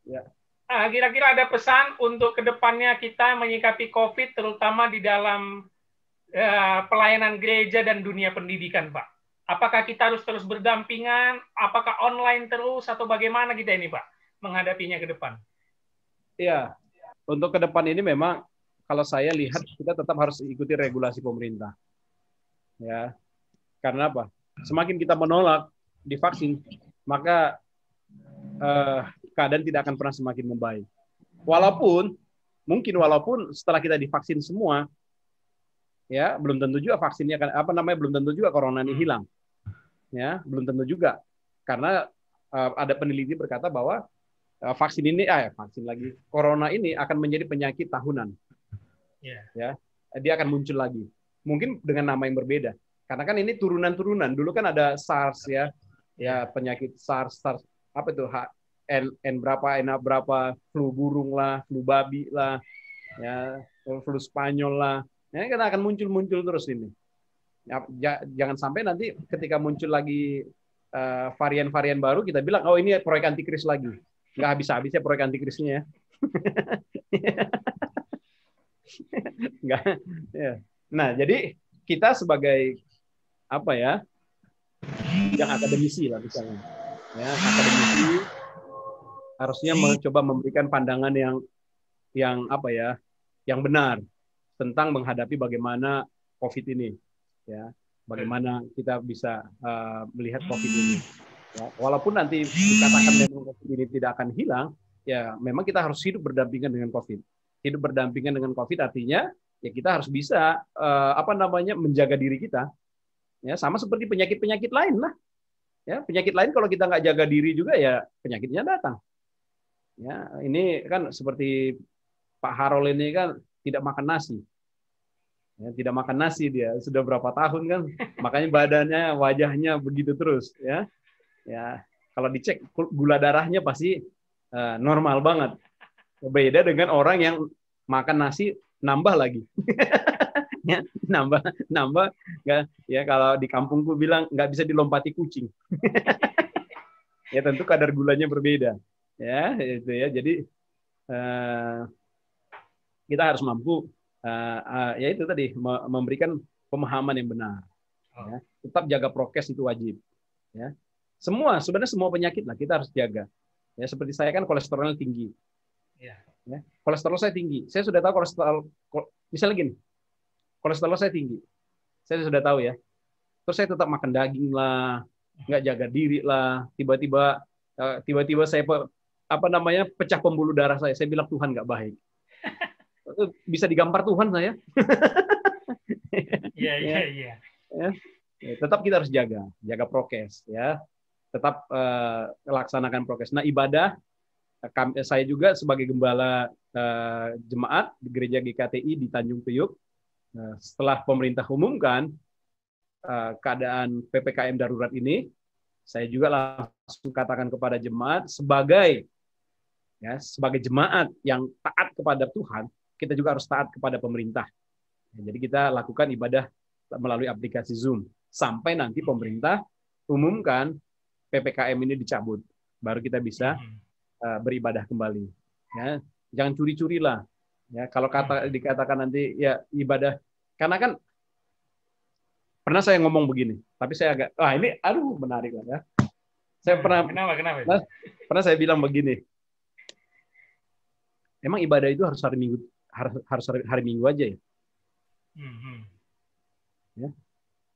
Ya. Uh, kira-kira ada pesan untuk kedepannya kita menyikapi COVID terutama di dalam uh, pelayanan gereja dan dunia pendidikan Pak. Apakah kita harus terus berdampingan? Apakah online terus atau bagaimana kita ini Pak menghadapinya ke depan? Ya. untuk ke depan ini memang kalau saya lihat kita tetap harus ikuti regulasi pemerintah. Ya. Karena apa? Semakin kita menolak divaksin, maka eh, keadaan tidak akan pernah semakin membaik. Walaupun mungkin walaupun setelah kita divaksin semua ya belum tentu juga vaksinnya akan apa namanya belum tentu juga corona ini hilang. Ya, belum tentu juga. Karena eh, ada peneliti berkata bahwa eh, vaksin ini eh vaksin lagi corona ini akan menjadi penyakit tahunan yeah. ya dia akan muncul lagi mungkin dengan nama yang berbeda karena kan ini turunan-turunan dulu kan ada SARS ya ya penyakit SARS SARS apa itu HN N, berapa N berapa flu burung lah flu babi lah ya flu Spanyol lah ini ya, kan akan muncul-muncul terus ini ya, jangan sampai nanti ketika muncul lagi eh, varian-varian uh, baru kita bilang oh ini proyek antikris lagi nggak habis habis ya proyek antikrisnya ya (laughs) Enggak. ya. Nah, jadi kita sebagai apa ya? Yang akademisi lah misalnya. Ya, akademisi harusnya mencoba memberikan pandangan yang yang apa ya? yang benar tentang menghadapi bagaimana Covid ini. Ya, bagaimana kita bisa uh, melihat Covid ini. Ya, walaupun nanti dikatakan memang Covid ini tidak akan hilang, ya memang kita harus hidup berdampingan dengan Covid hidup berdampingan dengan COVID artinya ya kita harus bisa uh, apa namanya menjaga diri kita. Ya sama seperti penyakit-penyakit lain lah. Ya, penyakit lain kalau kita nggak jaga diri juga ya penyakitnya datang. Ya, ini kan seperti Pak Harol ini kan tidak makan nasi. Ya, tidak makan nasi dia sudah berapa tahun kan (laughs) makanya badannya wajahnya begitu terus ya ya kalau dicek gula darahnya pasti uh, normal banget Beda dengan orang yang makan nasi nambah lagi. (laughs) ya, nambah nambah nggak ya kalau di kampungku bilang nggak bisa dilompati kucing. (laughs) ya tentu kadar gulanya berbeda. Ya, itu ya. Jadi uh, kita harus mampu uh, uh, ya itu tadi memberikan pemahaman yang benar. Oh. Ya. Tetap jaga prokes itu wajib. Ya. Semua sebenarnya semua penyakit lah kita harus jaga. Ya seperti saya kan kolesterolnya tinggi. Iya. Ya. Kolesterol saya tinggi. Saya sudah tahu kolesterol misalnya gini. Kolesterol saya tinggi. Saya sudah tahu ya. Terus saya tetap makan daging lah, nggak jaga diri lah. Tiba-tiba eh, tiba-tiba saya apa namanya pecah pembuluh darah saya. Saya bilang Tuhan nggak baik. (laughs) Eh, bisa digampar Tuhan saya. Iya (laughs) ya. iya iya. Ya. Ya, tetap kita harus jaga, jaga prokes ya. Tetap uh, laksanakan prokes. Nah ibadah saya juga sebagai gembala uh, jemaat di gereja GKTI di Tanjung Priuk uh, setelah pemerintah umumkan uh, keadaan PPKM darurat ini saya juga langsung katakan kepada jemaat sebagai ya sebagai jemaat yang taat kepada Tuhan kita juga harus taat kepada pemerintah ya, jadi kita lakukan ibadah melalui aplikasi Zoom sampai nanti pemerintah umumkan PPKM ini dicabut baru kita bisa hmm. Eh, beribadah kembali. Ya, jangan curi-curilah. Ya, kalau kata dikatakan nanti ya ibadah karena kan pernah saya ngomong begini, tapi saya agak wah ini aduh menarik lah ya. Saya pernah kenapa kenapa? Pernah, pernah saya bilang begini. Emang ibadah itu harus hari Minggu harus hari, hari Minggu aja ya? Hmm, hmm. ya.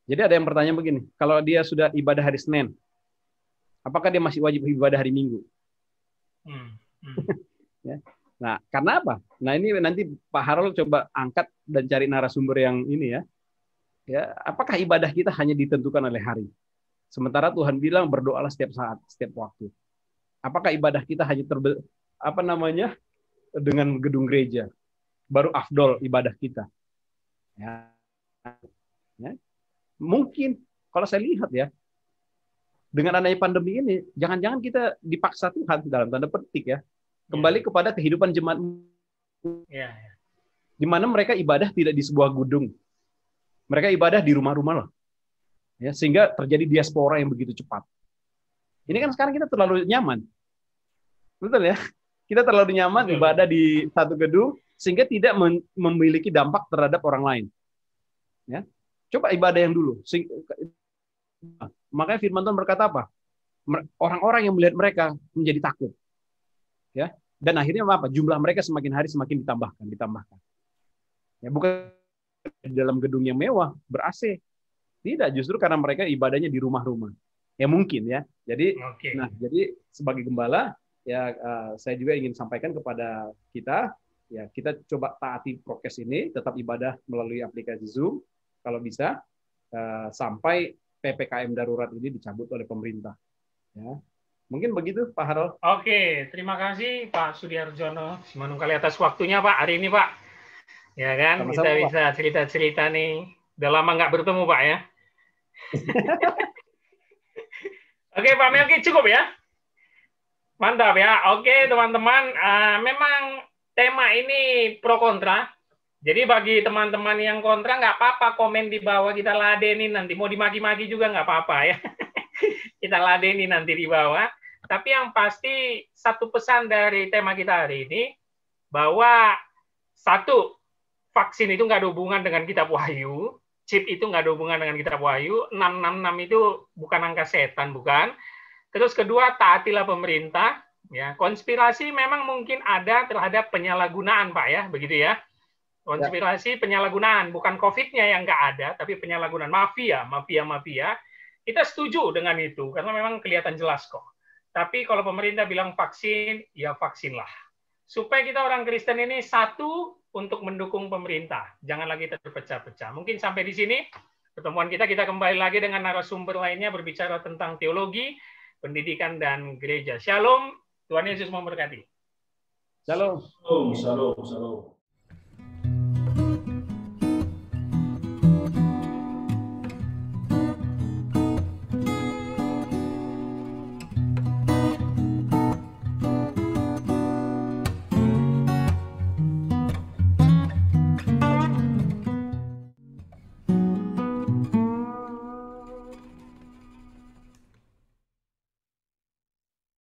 Jadi ada yang bertanya begini, kalau dia sudah ibadah hari Senin, apakah dia masih wajib ibadah hari Minggu? Hmm. hmm. (laughs) Ya. Nah, karena apa? Nah, ini nanti Pak Harol coba angkat dan cari narasumber yang ini ya. Ya, apakah ibadah kita hanya ditentukan oleh hari? Sementara Tuhan bilang berdoalah setiap saat, setiap waktu. Apakah ibadah kita hanya terbe apa namanya? dengan gedung gereja? Baru afdol ibadah kita. Ya. ya. Mungkin kalau saya lihat ya, dengan adanya pandemi ini, jangan-jangan kita dipaksa Tuhan dalam tanda petik ya, kembali yeah. kepada kehidupan jemaat, yeah, yeah. di mana mereka ibadah tidak di sebuah gedung, mereka ibadah di rumah-rumah lah, ya sehingga terjadi diaspora yang begitu cepat. Ini kan sekarang kita terlalu nyaman, betul ya? Kita terlalu nyaman betul. ibadah di satu gedung sehingga tidak memiliki dampak terhadap orang lain. Ya, coba ibadah yang dulu. Sing- Makanya firman Tuhan berkata apa? Orang-orang yang melihat mereka menjadi takut. Ya. Dan akhirnya apa? Jumlah mereka semakin hari semakin ditambahkan, ditambahkan. Ya, bukan di dalam gedung yang mewah, ber-AC. Tidak, justru karena mereka ibadahnya di rumah-rumah. Ya mungkin ya. Jadi okay. nah, jadi sebagai gembala ya uh, saya juga ingin sampaikan kepada kita ya kita coba taati prokes ini tetap ibadah melalui aplikasi Zoom kalau bisa uh, sampai PPKM darurat ini dicabut oleh pemerintah. Ya. Mungkin begitu Pak Harol. Oke, terima kasih Pak Sudiarjono semanung kali atas waktunya Pak hari ini Pak. Ya kan, Sama -sama, kita bisa cerita-cerita nih. Udah lama nggak bertemu Pak ya. (laughs) Oke Pak Melki cukup ya. Mantap ya. Oke teman-teman, uh, memang tema ini pro kontra jadi bagi teman-teman yang kontra nggak apa-apa komen di bawah kita ladenin nanti mau dimaki-maki juga nggak apa-apa ya. (laughs) kita ladenin nanti di bawah. Tapi yang pasti satu pesan dari tema kita hari ini bahwa satu vaksin itu nggak ada hubungan dengan kitab wahyu, chip itu nggak ada hubungan dengan kitab wahyu, 666 itu bukan angka setan bukan. Terus kedua taatilah pemerintah, ya konspirasi memang mungkin ada terhadap penyalahgunaan pak ya begitu ya konspirasi ya. penyalahgunaan bukan COVID-nya yang nggak ada, tapi penyalahgunaan mafia, mafia, mafia. Kita setuju dengan itu karena memang kelihatan jelas kok. Tapi kalau pemerintah bilang vaksin, ya vaksinlah. Supaya kita orang Kristen ini satu untuk mendukung pemerintah, jangan lagi terpecah-pecah. Mungkin sampai di sini pertemuan kita kita kembali lagi dengan narasumber lainnya berbicara tentang teologi, pendidikan dan gereja. Shalom, Tuhan Yesus memberkati. Shalom. Shalom, shalom, shalom.